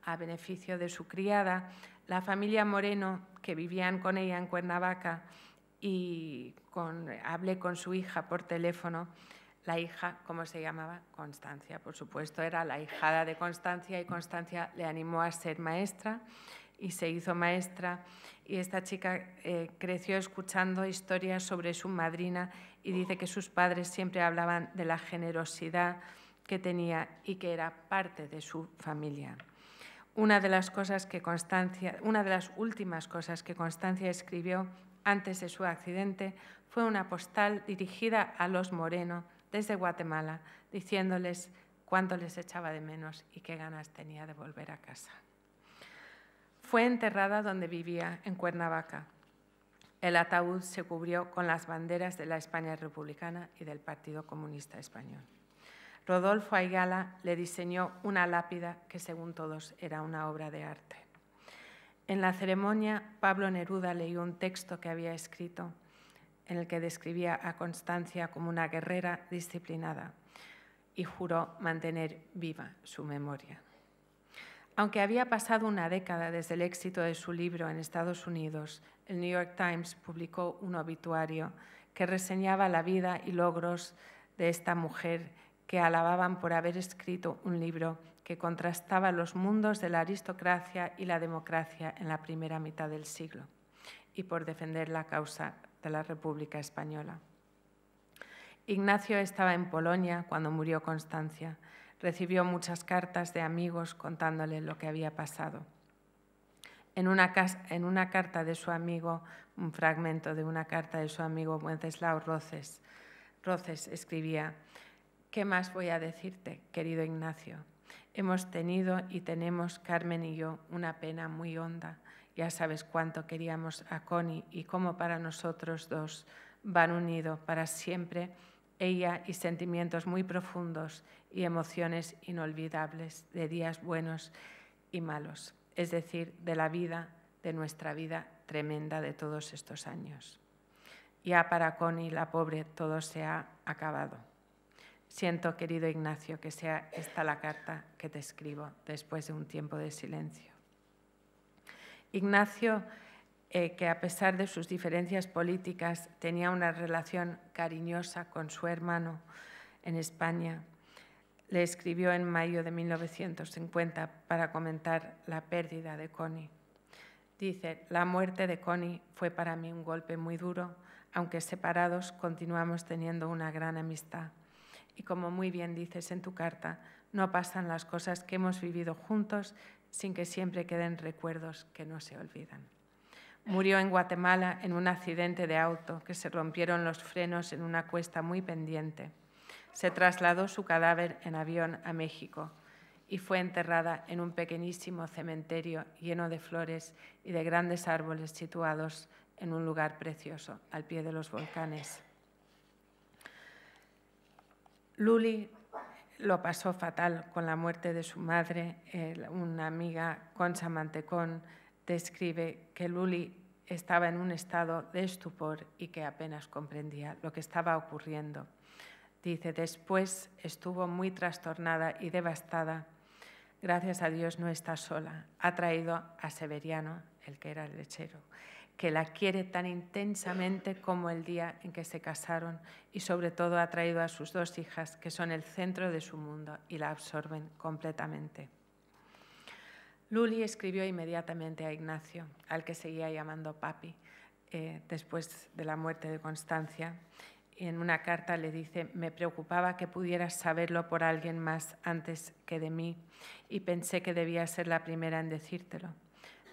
a beneficio de su criada. La familia Moreno, que vivían con ella en Cuernavaca, y hablé con su hija por teléfono, la hija, ¿cómo se llamaba? Constancia, por supuesto, era la hijada de Constancia y Constancia le animó a ser maestra y se hizo maestra. Y esta chica eh, creció escuchando historias sobre su madrina y dice que sus padres siempre hablaban de la generosidad que tenía y que era parte de su familia. Una de las cosas que una de las últimas cosas que Constancia escribió antes de su accidente fue una postal dirigida a los Moreno desde Guatemala diciéndoles cuánto les echaba de menos y qué ganas tenía de volver a casa. Fue enterrada donde vivía, en Cuernavaca. El ataúd se cubrió con las banderas de la España republicana y del Partido Comunista Español. Rodolfo Ayala le diseñó una lápida que según todos era una obra de arte. En la ceremonia, Pablo Neruda leyó un texto que había escrito en el que describía a Constancia como una guerrera disciplinada y juró mantener viva su memoria. Aunque había pasado una década desde el éxito de su libro en Estados Unidos, el New York Times publicó un obituario que reseñaba la vida y logros de esta mujer que alababan por haber escrito un libro que contrastaba los mundos de la aristocracia y la democracia en la primera mitad del siglo y por defender la causa la República Española. Ignacio estaba en Polonia cuando murió Constancia. Recibió muchas cartas de amigos contándole lo que había pasado. En una, carta de su amigo, un fragmento de una carta de su amigo Wenceslao Roces, Roces escribía, ¿qué más voy a decirte, querido Ignacio? Hemos tenido y tenemos, Carmen y yo, una pena muy honda ya sabes cuánto queríamos a Connie y cómo para nosotros dos van unidos para siempre ella y sentimientos muy profundos y emociones inolvidables de días buenos y malos, es decir, de la vida, de nuestra vida tremenda de todos estos años. Ya para Connie, la pobre, todo se ha acabado. Siento, querido Ignacio, que sea esta la carta que te escribo después de un tiempo de silencio. Ignacio, eh, que a pesar de sus diferencias políticas tenía una relación cariñosa con su hermano en España, le escribió en mayo de 1950 para comentar la pérdida de Connie. Dice, la muerte de Connie fue para mí un golpe muy duro, aunque separados continuamos teniendo una gran amistad. Y como muy bien dices en tu carta, no pasan las cosas que hemos vivido juntos, sin que siempre queden recuerdos que no se olvidan. Murió en Guatemala en un accidente de auto que se rompieron los frenos en una cuesta muy pendiente. Se trasladó su cadáver en avión a México y fue enterrada en un pequeñísimo cementerio lleno de flores y de grandes árboles situados en un lugar precioso, al pie de los volcanes. Luli lo pasó fatal con la muerte de su madre. una amiga, Concha Mantecón, describe que Luli estaba en un estado de estupor y que apenas comprendía lo que estaba ocurriendo. Dice, después estuvo muy trastornada y devastada. Gracias a Dios no está sola. Ha traído a Severiano, el que era el lechero que la quiere tan intensamente como el día en que se casaron y sobre todo ha traído a sus dos hijas, que son el centro de su mundo y la absorben completamente. Luli escribió inmediatamente a Ignacio, al que seguía llamando papi, eh, después de la muerte de Constancia, y en una carta le dice, me preocupaba que pudieras saberlo por alguien más antes que de mí y pensé que debía ser la primera en decírtelo.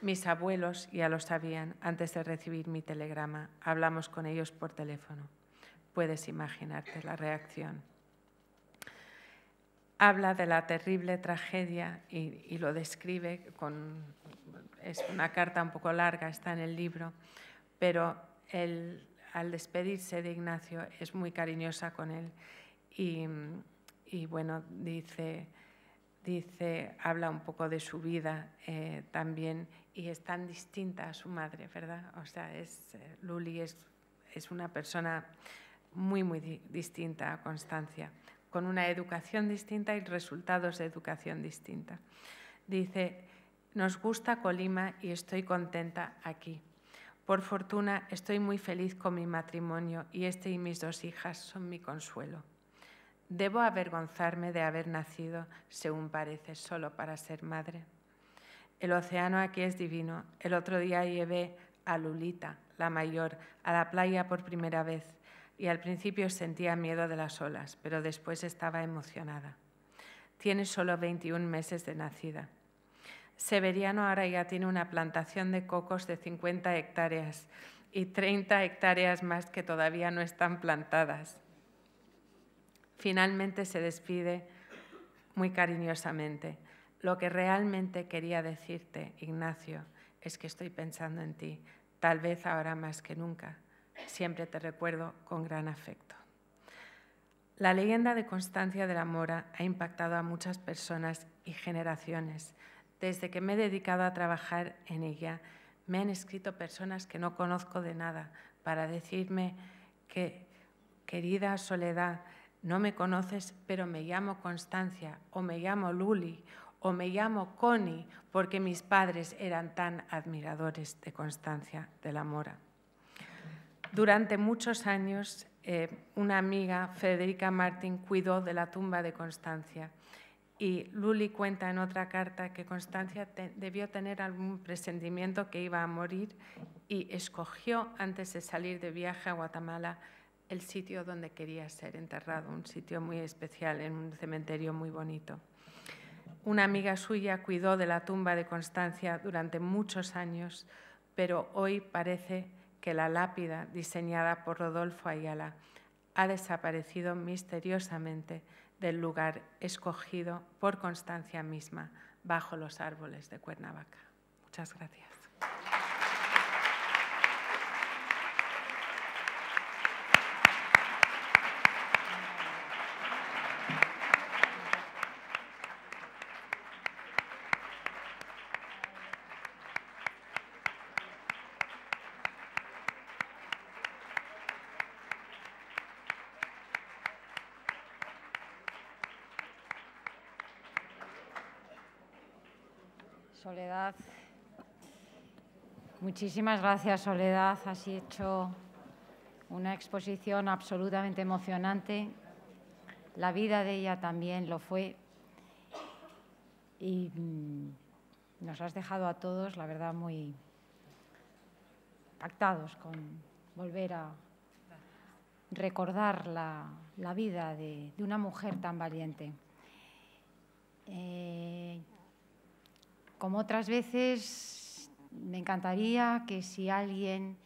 Mis abuelos ya lo sabían antes de recibir mi telegrama. Hablamos con ellos por teléfono. Puedes imaginarte la reacción. Habla de la terrible tragedia y, lo describe con... Es una carta un poco larga, está en el libro, pero al despedirse de Ignacio es muy cariñosa con él y, bueno, dice, dice, habla un poco de su vida eh, también y es tan distinta a su madre, ¿verdad? O sea, es, eh, Luli es, una persona muy, muy distinta a Constancia, con una educación distinta y resultados de educación distinta. Dice, nos gusta Colima y estoy contenta aquí. Por fortuna, estoy muy feliz con mi matrimonio y este y mis dos hijas son mi consuelo. Debo avergonzarme de haber nacido, según parece, solo para ser madre. El océano aquí es divino. El otro día llevé a Lulita, la mayor, a la playa por primera vez y al principio sentía miedo de las olas, pero después estaba emocionada. Tiene solo 21 meses de nacida. Severiano ahora ya tiene una plantación de cocos de 50 hectáreas y 30 hectáreas más que todavía no están plantadas. Finalmente se despide muy cariñosamente. Lo que realmente quería decirte, Ignacio, es que estoy pensando en ti, tal vez ahora más que nunca. Siempre te recuerdo con gran afecto. La leyenda de Constancia de la Mora ha impactado a muchas personas y generaciones. Desde que me he dedicado a trabajar en ella, me han escrito personas que no conozco de nada para decirme que, querida Soledad, no me conoces, pero me llamo Constancia o me llamo Luli o me llamo Connie porque mis padres eran tan admiradores de Constancia de la Mora. Durante muchos años, eh, una amiga, Federica Martín, cuidó de la tumba de Constancia y Luli cuenta en otra carta que Constancia debió tener algún presentimiento que iba a morir y escogió, antes de salir de viaje a Guatemala, el sitio donde quería ser enterrado, un sitio muy especial, en un cementerio muy bonito. Una amiga suya cuidó de la tumba de Constancia durante muchos años, pero hoy parece que la lápida diseñada por Rodolfo Ayala ha desaparecido misteriosamente del lugar escogido por Constancia misma bajo los árboles de Cuernavaca. Muchas gracias. Soledad. Muchísimas gracias, Soledad. Has hecho una exposición absolutamente emocionante. La vida de ella también lo fue. Y mm, nos has dejado a todos, la verdad, muy impactados con volver a recordar la, vida de, una mujer tan valiente. Eh, como otras veces, me encantaría que si alguien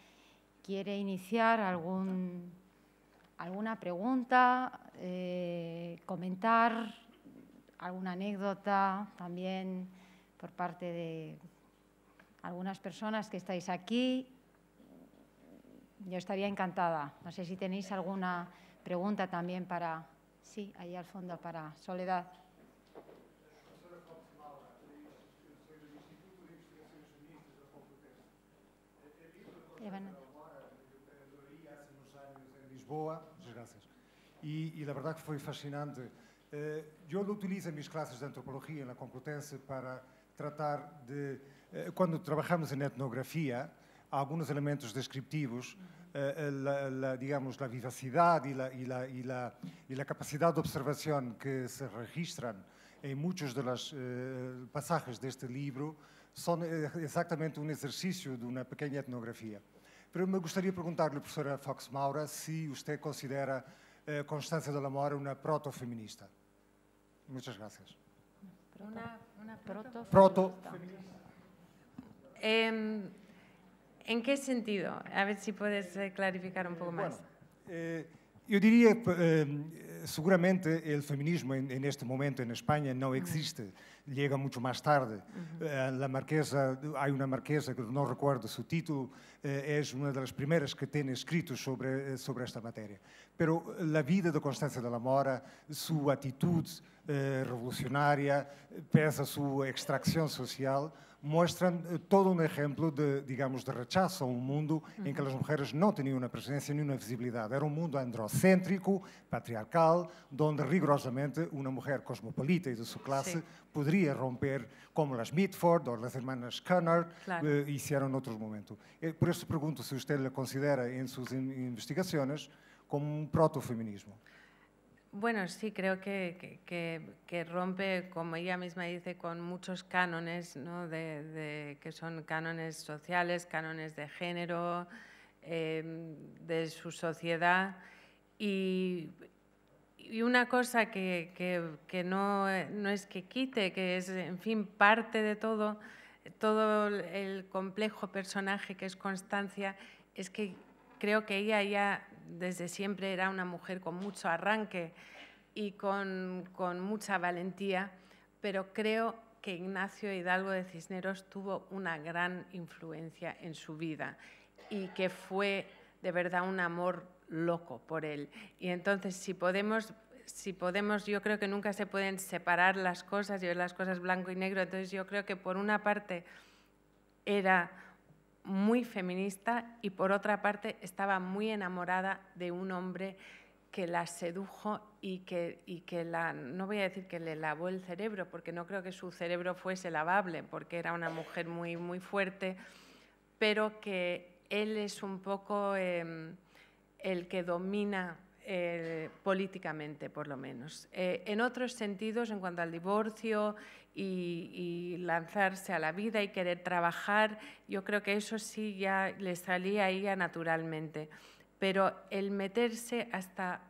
quiere iniciar alguna pregunta, eh, comentar alguna anécdota también por parte de algunas personas que estáis aquí, yo estaría encantada. No sé si tenéis alguna pregunta también para... Sí, ahí al fondo, para Soledad. É verdade. em Lisboa, graças. E, e a verdade que foi fascinante. Eh, eu utilizo minhas classes de antropologia na Complutense para tratar de. Eh, quando trabalhamos em etnografia, há alguns elementos descriptivos, eh, la, la, digamos, a vivacidade e a capacidade de observação que se registram em muitos das passagens deste livro, só eh, exatamente um exercício de uma pequena etnografia. Primeiro, gostaria de perguntar-lhe, professora Fox Maura, se você considera eh, Constância de Lamora uma protofeminista. Muchas gracias. Una, una protofeminista. Proto eh, ¿En qué sentido? A ver si puedes eh, clarificar un poco más. Bueno, eh, eu diria, eh, seguramente, o feminismo neste momento na Espanha não existe llega mucho más tarde. Uh eh, -huh. La marquesa, hay una marquesa que no recuerdo su título, eh, es una de las primeras que tiene escrito sobre, eh, sobre esta materia. Pero eh, la vida de Constanza de la Mora, su actitud eh, revolucionaria, pese a su extracción social, mostram eh, todo um exemplo de, digamos, de rechaço a um mundo em que as mulheres não tinham uma presença nenhuma visibilidade. Era um mundo androcêntrico, patriarcal, onde rigorosamente uma mulher cosmopolita e de sua classe Sim. poderia romper, como as Mitford ou as irmãs Connor claro. eh, fizeram noutros momentos. Eh, por isso pergunto se você a considera em suas investigações como um proto-feminismo. Bueno, sí, creo que, rompe, como ella misma dice, con muchos cánones, de, que son cánones sociales, cánones de género, em, de su sociedad. Y, una cosa que, no, no, es que quite, que es, en fin, parte de todo, todo el complejo personaje que es Constancia, es que creo que ella ya desde siempre era una mujer con mucho arranque y con, mucha valentía, pero creo que Ignacio Hidalgo de Cisneros tuvo una gran influencia en su vida y que fue de verdad un amor loco por él. Y entonces, si podemos, si podemos, yo creo que nunca se pueden separar las cosas y ver las cosas blanco y negro. Entonces, yo creo que por una parte era muy feminista y por otra parte estaba muy enamorada de un hombre que la sedujo y que, la, no voy a decir que le lavó el cerebro, porque no creo que su cerebro fuese lavable, porque era una mujer muy, muy fuerte, pero que él es un poco em, el que domina eh, políticamente, por lo menos. Eh, en otros sentidos, en cuanto al divorcio y, lanzarse a la vida y querer trabajar, yo creo que eso sí ya le salía a ella naturalmente. Pero el meterse hasta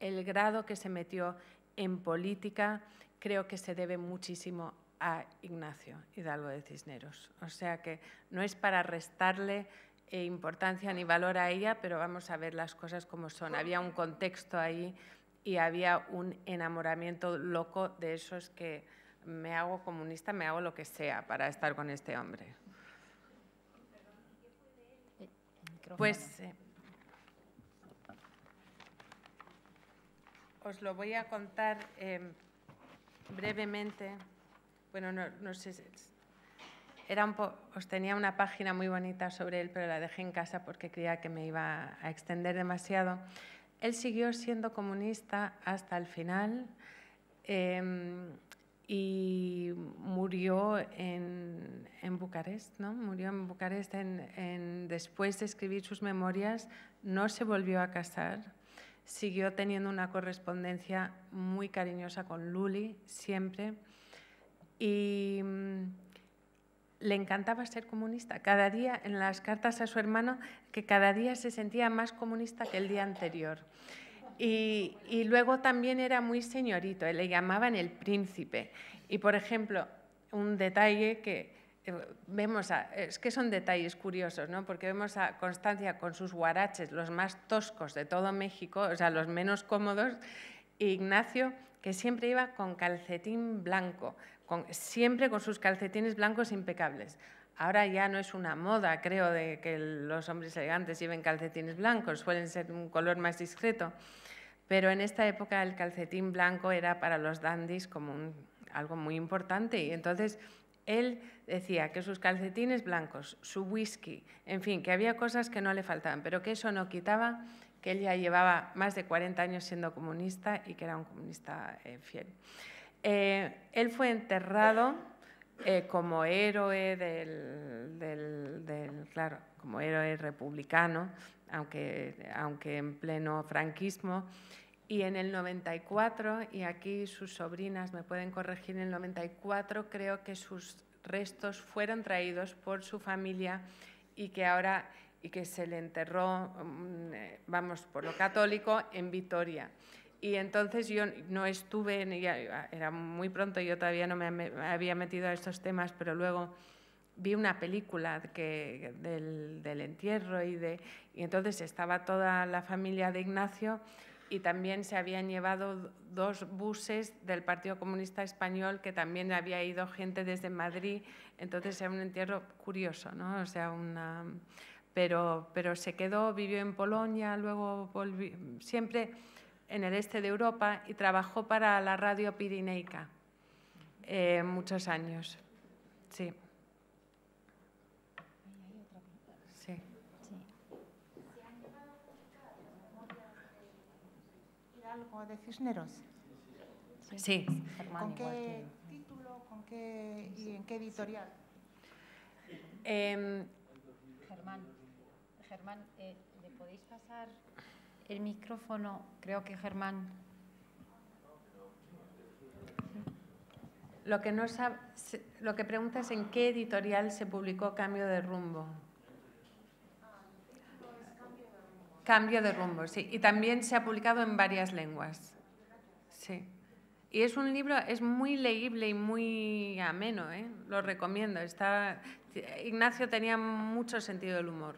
el grado que se metió en política, creo que se debe muchísimo a Ignacio Hidalgo de Cisneros. O sea que no es para restarle eh, importancia ni valor a ella, pero vamos a ver las cosas como son. Había un contexto ahí y había un enamoramiento loco de esos que, me hago comunista, me hago lo que sea para estar con este hombre. Pues eh, os lo voy a contar em, brevemente. Bueno, no, sé, era os tenía una página muy bonita sobre él, pero la dejé en casa porque creía que me iba a extender demasiado. Él siguió siendo comunista hasta el final. Em, y murió en, Bucarest, ¿no? Murió en Bucarest después de escribir sus memorias, no se volvió a casar, siguió teniendo una correspondencia muy cariñosa con Luli siempre y mm, le encantaba ser comunista. Cada día, en las cartas a su hermano, que cada día se sentía más comunista que el día anterior. Y, luego también era muy señorito, le llamaban el príncipe. Y por ejemplo, un detalle que eh, vemos, es que son detalles curiosos, ¿no? porque vemos a Constancia con sus guaraches, los más toscos de todo México, o sea, los menos cómodos, e Ignacio que siempre iba con calcetín blanco, siempre con sus calcetines blancos impecables. Ahora ya no es una moda, creo, de que los hombres elegantes lleven calcetines blancos, suelen ser un color más discreto pero en esta época el calcetín blanco era para los dandis como algo muy importante y entonces él decía que sus calcetines blancos, su whisky, en fin, que había cosas que no le faltaban, pero que eso no quitaba que él ya llevaba más de 40 años siendo comunista y que era un comunista eh, fiel. Eh, él fue enterrado eh, como héroe del, del, claro, como héroe republicano, aunque, aunque en pleno franquismo, y en el 94, y aquí sus sobrinas me pueden corregir, en el 94 creo que sus restos fueron traídos por su familia y que ahora y que se le enterró, mm, eh, vamos, por lo católico, en Vitoria. Y entonces yo no estuve, era muy pronto, yo todavía no me había metido a estos temas, pero luego vi una película que, del, del entierro y, de, y entonces estaba toda la familia de Ignacio y también se habían llevado dos buses del Partido Comunista Español que también había ido gente desde Madrid. Entonces era un entierro curioso, ¿no? O sea, una... Pero, pero se quedó, vivió en Polonia, luego volvió, siempre en el este de Europa y trabajó para la radio Pirineica eh, muchos años. Sí. algo de Cisneros? Sí. ¿Con qué título con qué, y en qué editorial? Em, Germán, Germán eh, ¿le podéis pasar el micrófono? Creo que Germán. Lo que, no lo que pregunta es en qué editorial se publicó Cambio de Rumbo. Cambio de rumbo, sí. Y también se ha publicado en varias lenguas. Sí. Y es un libro, es muy leíble y muy ameno, ¿eh? lo recomiendo. Está... Ignacio tenía mucho sentido del humor.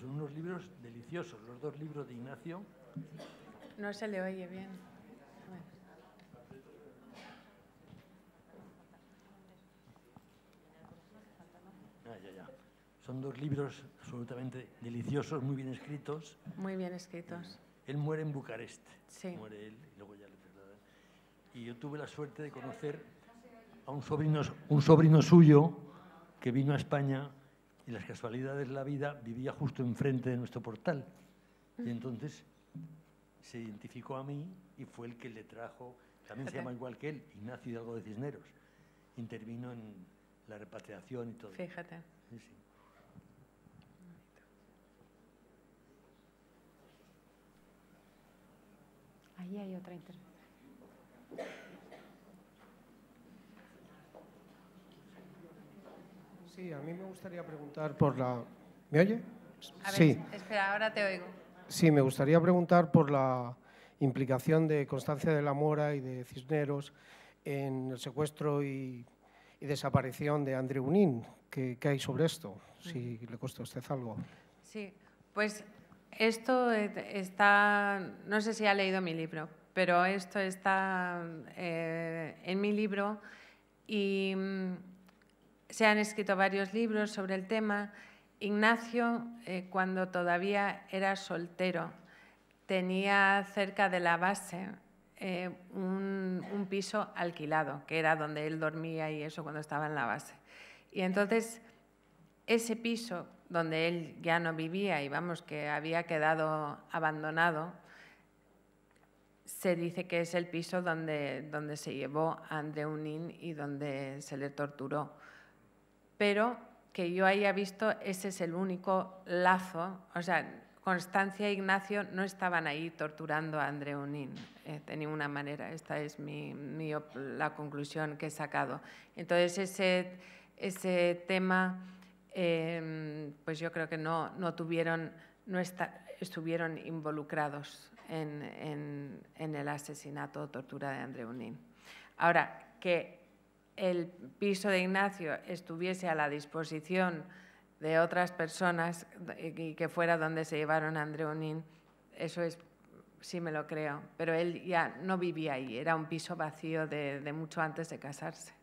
son unos libros deliciosos, los dos libros de Ignacio. No se le oye bien. Son dos libros absolutamente deliciosos, muy bien escritos. Muy bien escritos. Él muere en Bucarest. Sí. Muere él y luego ya le trasladan. Y yo tuve la suerte de conocer a un sobrino, un sobrino suyo que vino a España y las casualidades de la vida vivía justo enfrente de nuestro portal. Y entonces se identificó a mí y fue el que le trajo, también se llama igual que él, Ignacio Hidalgo de Cisneros. Intervino en la repatriación y todo. Fíjate. sí. Ahí hay otra intervención. Sí, a mí me gustaría preguntar por la... ¿Me oye? sí. espera, ahora te oigo. Sí, me gustaría preguntar por la implicación de Constancia de la Mora y de Cisneros en el secuestro y, desaparición de André Unín. ¿Qué, ¿Qué, hay sobre esto? Si le cuesta a usted algo. Sí, pues esto está, no sé si ha leído mi libro, pero esto está eh, en mi libro y mm, se han escrito varios libros sobre el tema. Ignacio, eh, cuando todavía era soltero, tenía cerca de la base eh, un, piso alquilado, que era donde él dormía y eso cuando estaba en la base. Y entonces ese piso donde él ya no vivía y vamos, que había quedado abandonado, se dice que es el piso donde, donde se llevó a André Unín y donde se le torturó. Pero que yo haya visto, ese es el único lazo, o sea, Constancia e Ignacio no estaban ahí torturando a André Unín, eh, de ninguna manera. Esta es mi, mi, la conclusión que he sacado. Entonces, ese, ese tema Em, pues yo creo que no, no tuvieron, no estuvieron involucrados en, el asesinato o tortura de André Unín. Ahora, que el piso de Ignacio estuviese a la disposición de otras personas y que fuera donde se llevaron a André eso es, sí me lo creo, pero él ya no vivía ahí, era un piso vacío de mucho antes de casarse.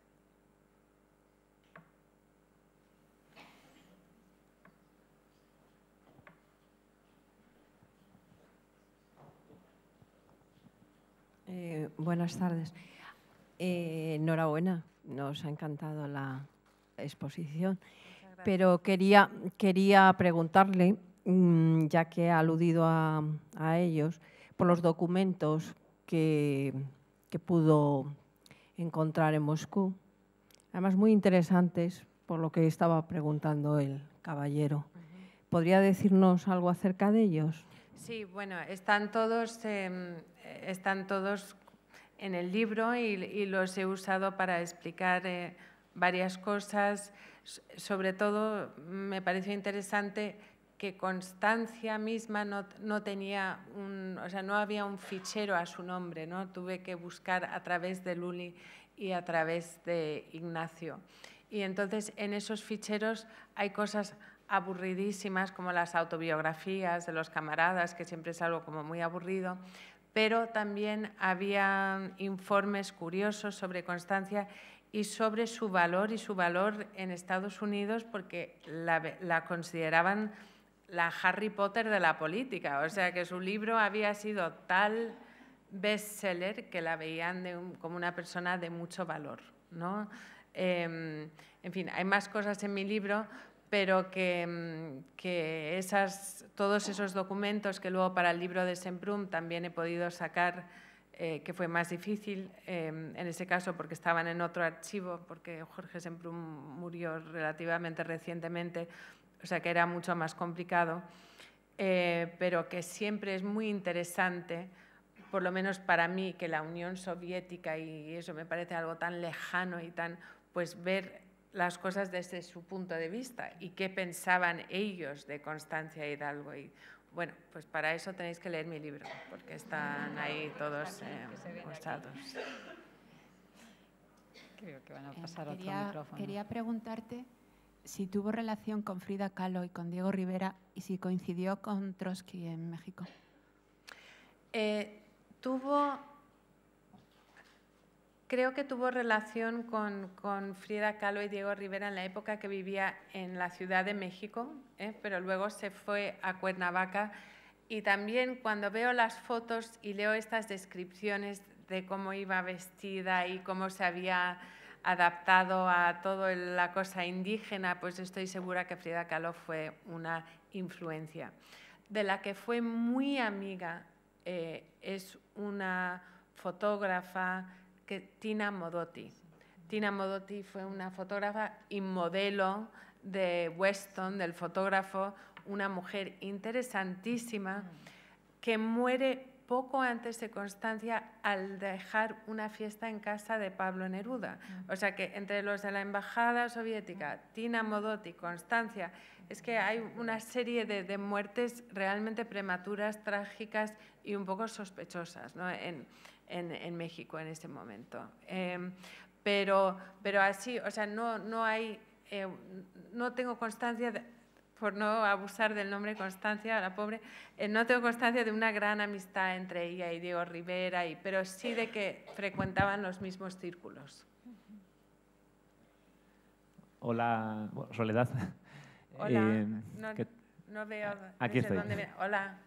Eh, buenas tardes. Eh, enhorabuena, nos ha encantado la exposición, pero quería, quería preguntarle, mm, ya que ha aludido a, ellos, por los documentos que, pudo encontrar en Moscú, además muy interesantes, por lo que estaba preguntando el caballero. ¿Podría decirnos algo acerca de ellos? Sí, bueno, están todos em, están todos en el libro y, los he usado para explicar eh, varias cosas. Sobre todo me pareció interesante que Constancia misma no, tenía un, o sea, no había un fichero a su nombre, ¿no? Tuve que buscar a través de Luli y a través de Ignacio. Y entonces en esos ficheros hay cosas aburridísimas como las autobiografías de los camaradas, que siempre es algo como muy aburrido, pero también había informes curiosos sobre Constancia y sobre su valor y su valor en Estados Unidos porque la, consideraban la Harry Potter de la política, o sea que su libro había sido tal bestseller que la veían como una persona de mucho valor. Em, en fin, hay más cosas en mi libro, pero que, mm, que esas, todos esos documentos que luego para el libro de Semprum también he podido sacar, eh, que fue más difícil em, en ese caso porque estaban en otro archivo, porque Jorge Semprum murió relativamente recientemente, o sea que era mucho más complicado, eh, pero que siempre es muy interesante, por lo menos para mí, que la Unión Soviética, y eso me parece algo tan lejano y tan, pues ver las cosas desde su punto de vista y qué pensaban ellos de Constancia Hidalgo. Y bueno, pues para eso tenéis que leer mi libro, porque están ahí pues todos eh, mostrados. Creo que van a eh, pasar quería, micrófono. Quería preguntarte si tuvo relación con Frida Kahlo y con Diego Rivera y si coincidió con Trotsky en México. Eh, tuvo creo que tuvo relación con, Frida Kahlo y Diego Rivera en la época que vivía en la Ciudad de México, ¿eh? pero luego se fue a Cuernavaca. Y también cuando veo las fotos y leo estas descripciones de cómo iba vestida y cómo se había adaptado a toda la cosa indígena, pues estoy segura que Frida Kahlo fue una influencia. De la que fue muy amiga eh, es una fotógrafa, que Tina Modotti. Tina Modotti fue una fotógrafa y modelo de Weston, del fotógrafo, una mujer interesantísima que muere poco antes de Constancia al dejar una fiesta en casa de Pablo Neruda. O sea que entre los de la Embajada Soviética, Tina Modotti, Constancia, es que hay una serie de, muertes realmente prematuras, trágicas y un poco sospechosas ¿no? en, en, México en este momento. Em, pero, pero así, o sea, no, no hay, eh, no tengo constancia, por no abusar del nombre Constancia, la pobre, eh, no tengo constancia de una gran amistad entre ella y Diego Rivera, y, pero sí de que frecuentaban los mismos círculos. Hola, Soledad. Hola, eh, no, veo. Aquí estoy. Hola.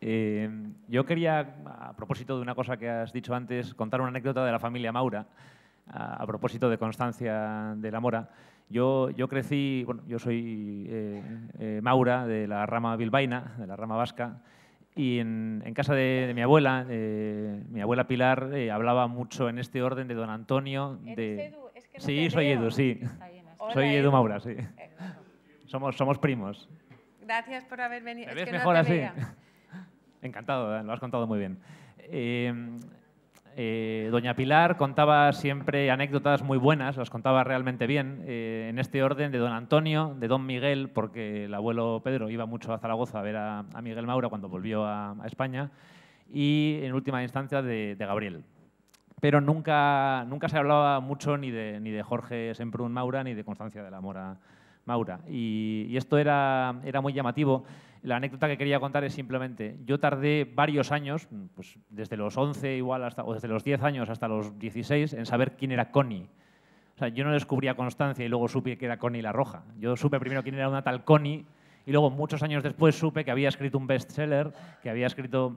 Eh, yo quería, a propósito de una cosa que has dicho antes, contar una anécdota de la familia Maura, a, propósito de Constancia de la Mora. Yo, yo crecí, bueno, yo soy eh, eh, Maura de la rama bilbaina, de la rama vasca, y en, casa de, mi abuela, mi abuela Pilar hablaba mucho en este orden de don Antonio. De... Edu? sí, soy Edu, sí. soy Edu, Maura, sí. Somos, somos primos. Gracias por haber venido. es que mejor no te así? Encantado, ¿eh? lo has contado muy bien. Eh, eh, doña Pilar contaba siempre anécdotas muy buenas, las contaba realmente bien, en este orden de don Antonio, de don Miguel, porque el abuelo Pedro iba mucho a Zaragoza a ver a, Miguel Maura cuando volvió a, España, y en última instancia de, Gabriel. Pero nunca, nunca se hablaba mucho ni de, Jorge Semprún Maura ni de Constancia de la Mora Maura. Y, esto era, era muy llamativo la anécdota que quería contar es simplemente, yo tardé varios años, pues, desde los 11 igual, hasta, o desde los 10 años hasta los 16, en saber quién era Connie. O sea, yo no descubría Constancia y luego supe que era Connie la Roja. Yo supe primero quién era una tal Connie y luego muchos años después supe que había escrito un bestseller, que había escrito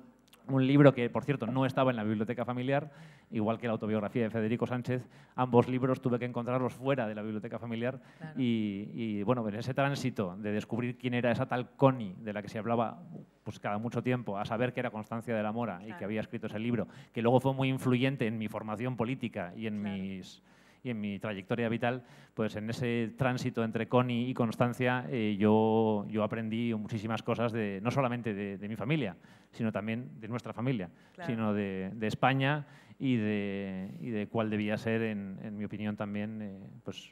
un libro que, por cierto, no estaba en la biblioteca familiar, igual que la autobiografía de Federico Sánchez. Ambos libros tuve que encontrarlos fuera de la biblioteca familiar y, bueno, en ese tránsito de descubrir quién era esa tal Connie de la que se hablaba pues cada mucho tiempo, a saber que era Constancia de la Mora y que había escrito ese libro, que luego fue muy influyente en mi formación política y en mis y en mi trayectoria vital, pues en ese tránsito entre Connie y Constancia eh, yo, yo aprendí muchísimas cosas, de, no solamente de, mi familia, sino también de nuestra familia, sino de, de España y de, y de, cuál debía ser, en, en mi opinión también, eh, pues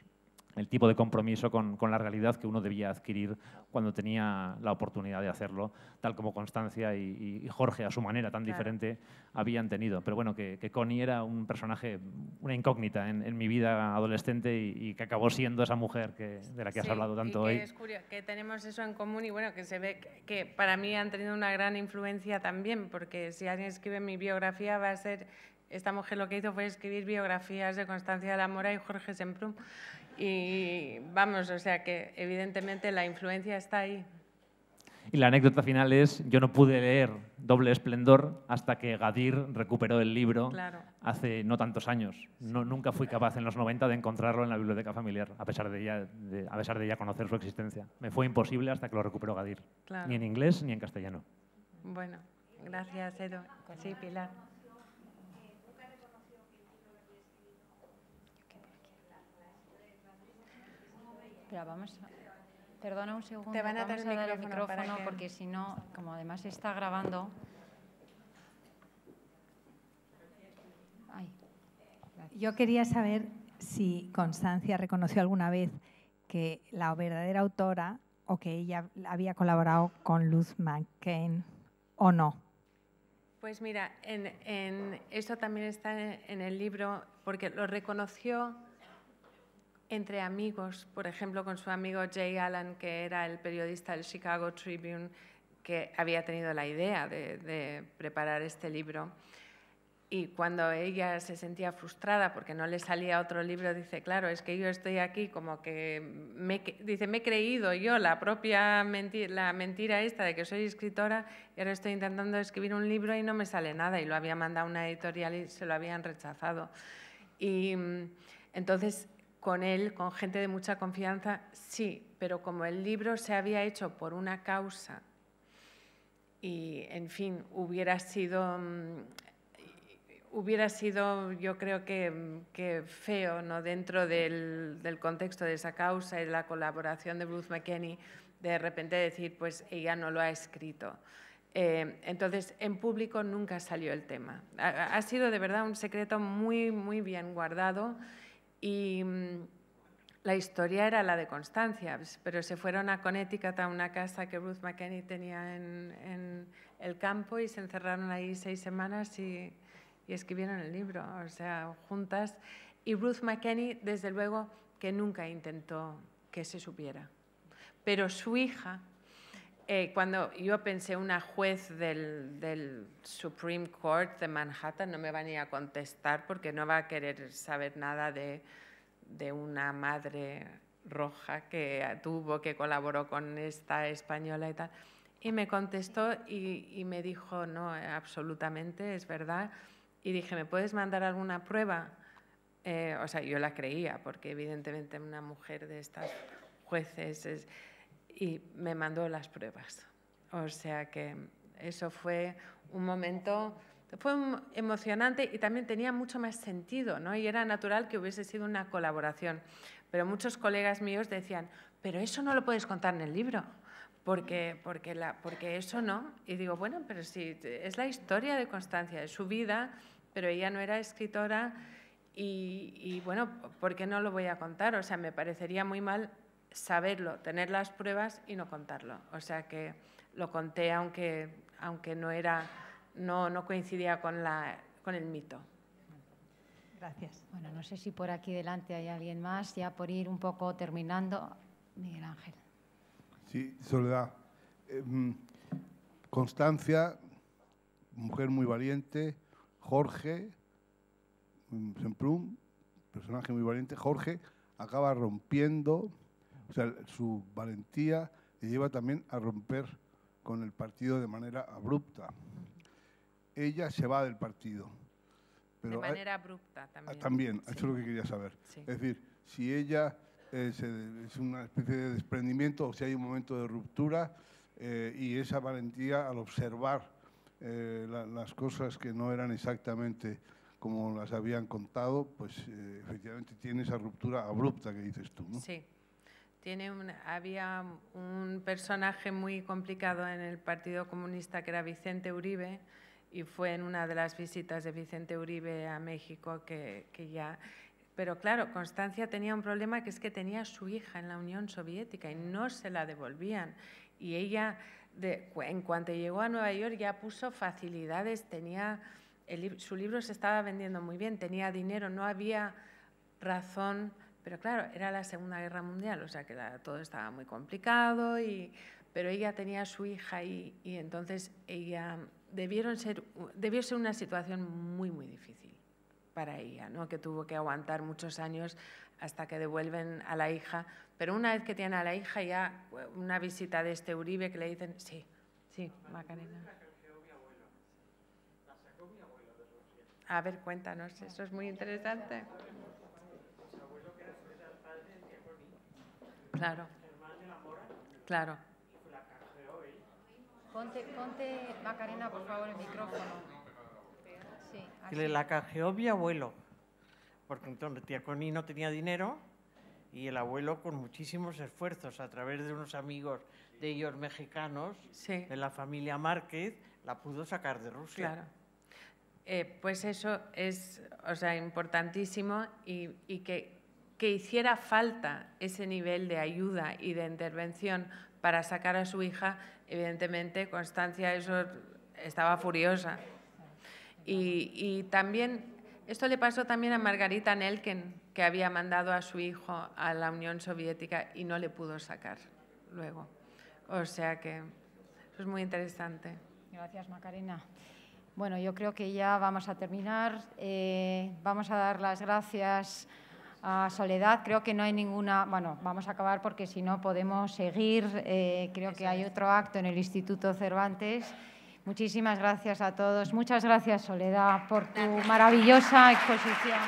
el tipo de compromiso con, con, la realidad que uno debía adquirir cuando tenía la oportunidad de hacerlo, tal como Constancia y, Jorge, a su manera tan diferente, habían tenido. Pero bueno, que, que, Connie era un personaje, una incógnita en, mi vida adolescente y, que acabó siendo esa mujer que, de la que has hablado tanto y que hoy. Es curioso, que tenemos eso en común y bueno, que se ve que, que para mí han tenido una gran influencia también, porque si alguien escribe mi biografía va a ser esta mujer lo que hizo fue escribir biografías de Constancia de la Mora y Jorge Semprún. Y vamos, o sea que evidentemente la influencia está ahí. Y la anécdota final es, yo no pude leer Doble Esplendor hasta que Gadir recuperó el libro hace no tantos años. No, nunca fui capaz en los 90 de encontrarlo en la biblioteca familiar, a pesar de ya, a pesar de ya conocer su existencia. Me fue imposible hasta que lo recuperó Gadir, ni en inglés ni en castellano. Bueno, gracias Edo. Sí, Pilar. Pero vamos a... Perdona un segundo. Te van a dar el micrófono, porque si no, como además se está grabando. Yo quería saber si Constancia reconoció alguna vez que la verdadera autora o que ella había colaborado con Luz McCain o no. Pues mira, en, esto también está en el libro, porque lo reconoció entre amigos, por ejemplo, con su amigo Jay Allen, que era el periodista del Chicago Tribune, que había tenido la idea de, preparar este libro. Y cuando ella se sentía frustrada porque no le salía otro libro, dice, claro, es que yo estoy aquí como que, me, dice, me he creído yo la propia la mentira esta de que soy escritora y ahora estoy intentando escribir un libro y no me sale nada. Y lo había mandado a una editorial y se lo habían rechazado. Y mm, entonces con él, con gente de mucha confianza, sí, pero como el libro se había hecho por una causa y, en fin, hubiera sido, mm, hubiera sido yo creo que, mm, feo, ¿no? Dentro del, contexto de esa causa y la colaboración de Bruce McKenney, de repente decir, pues ella no lo ha escrito. Eh, entonces, en público nunca salió el tema. Ha, ha sido de verdad un secreto muy, muy bien guardado y mm, la historia era la de Constancia, pues, pero se fueron a Connecticut a una casa que Ruth McKenney tenía en, el campo y se encerraron ahí seis semanas y, y, escribieron el libro, o sea, juntas. Y Ruth McKenney, desde luego, que nunca intentó que se supiera. Pero su hija eh, cuando yo pensé una juez del, Supreme Court de Manhattan no me va ni a contestar porque no va a querer saber nada de, de una madre roja que tuvo, que colaboró con esta española y tal. Y me contestó y, me dijo, no, eh, absolutamente, es verdad. Y dije, ¿me puedes mandar alguna prueba? Eh, o sea, yo la creía, porque evidentemente una mujer de estas jueces es, y me mandó las pruebas. O sea que eso fue un momento, fue emocionante y también tenía mucho más sentido, ¿no? Y era natural que hubiese sido una colaboración. Pero muchos colegas míos decían, pero eso no lo puedes contar en el libro. Porque, porque, porque eso no. Y digo, bueno, pero sí, es la historia de Constancia, de su vida, pero ella no era escritora y, y bueno, ¿por qué no lo voy a contar? O sea, me parecería muy mal saberlo, tener las pruebas y no contarlo. O sea que lo conté aunque, aunque no, era, no, coincidía con, la, con el mito. Gracias. Bueno, no sé si por aquí delante hay alguien más, ya por ir un poco terminando. Miguel Ángel. Sí, Soledad. Em, Constancia, mujer muy valiente. Jorge, mm, Semprún, personaje muy valiente. Jorge acaba rompiendo o sea, su valentía le lleva también a romper con el partido de manera abrupta. Ella se va del partido. Pero de manera abrupta también. Ah, también, eso es lo que quería saber. Es decir, si ella eh, es una especie de desprendimiento o si hay un momento de ruptura eh, y esa valentía al observar eh, las cosas que no eran exactamente como las habían contado, pues efectivamente tiene esa ruptura abrupta que dices tú. ¿no? Sí. Tiene un, había un personaje muy complicado en el Partido Comunista que era Vicente Uribe y fue en una de las visitas de Vicente Uribe a México que, que ya... Pero claro, Constancia tenía un problema que es que tenía a su hija en la Unión Soviética y no se la devolvían. Y ella, en cuanto llegó a Nueva York, ya puso facilidades, tenía... su libro se estaba vendiendo muy bien, tenía dinero, no había razón pero claro, era la Segunda Guerra Mundial, o sea que todo estaba muy complicado, y, pero ella tenía a su hija y, entonces ella debieron ser, debió ser una situación muy, muy difícil para ella, ¿no? que tuvo que aguantar muchos años hasta que devuelven a la hija. Pero una vez que tiene a la hija, ya una visita de este Uribe que le dicen, sí, sí, Macarena. A ver, cuéntanos, eso es muy interesante. Claro. Claro. Ponte, ponte, Macarena, por favor, el micrófono. la canjeó mi abuelo, porque entonces tía Coni no tenía dinero y el abuelo con muchísimos esfuerzos a través de unos amigos de ellos mexicanos, de la familia Márquez, la pudo sacar de Rusia. Claro. Eh, pues eso es o sea, importantísimo y, y que que hiciera falta ese nivel de ayuda y de intervención para sacar a su hija, evidentemente Constancia estaba furiosa. Y, también esto le pasó también a Margarita Nelken, que había mandado a su hijo a la Unión Soviética y no le pudo sacar luego. O sea que eso es muy interesante. Gracias, Macarena. Bueno, yo creo que ya vamos a terminar. Eh, vamos a dar las gracias a Soledad. Creo que no hay ninguna. Bueno, vamos a acabar porque si no podemos seguir. Eh, creo que hay otro acto en el Instituto Cervantes. Muchísimas gracias a todos. Muchas gracias, Soledad, por tu maravillosa exposición.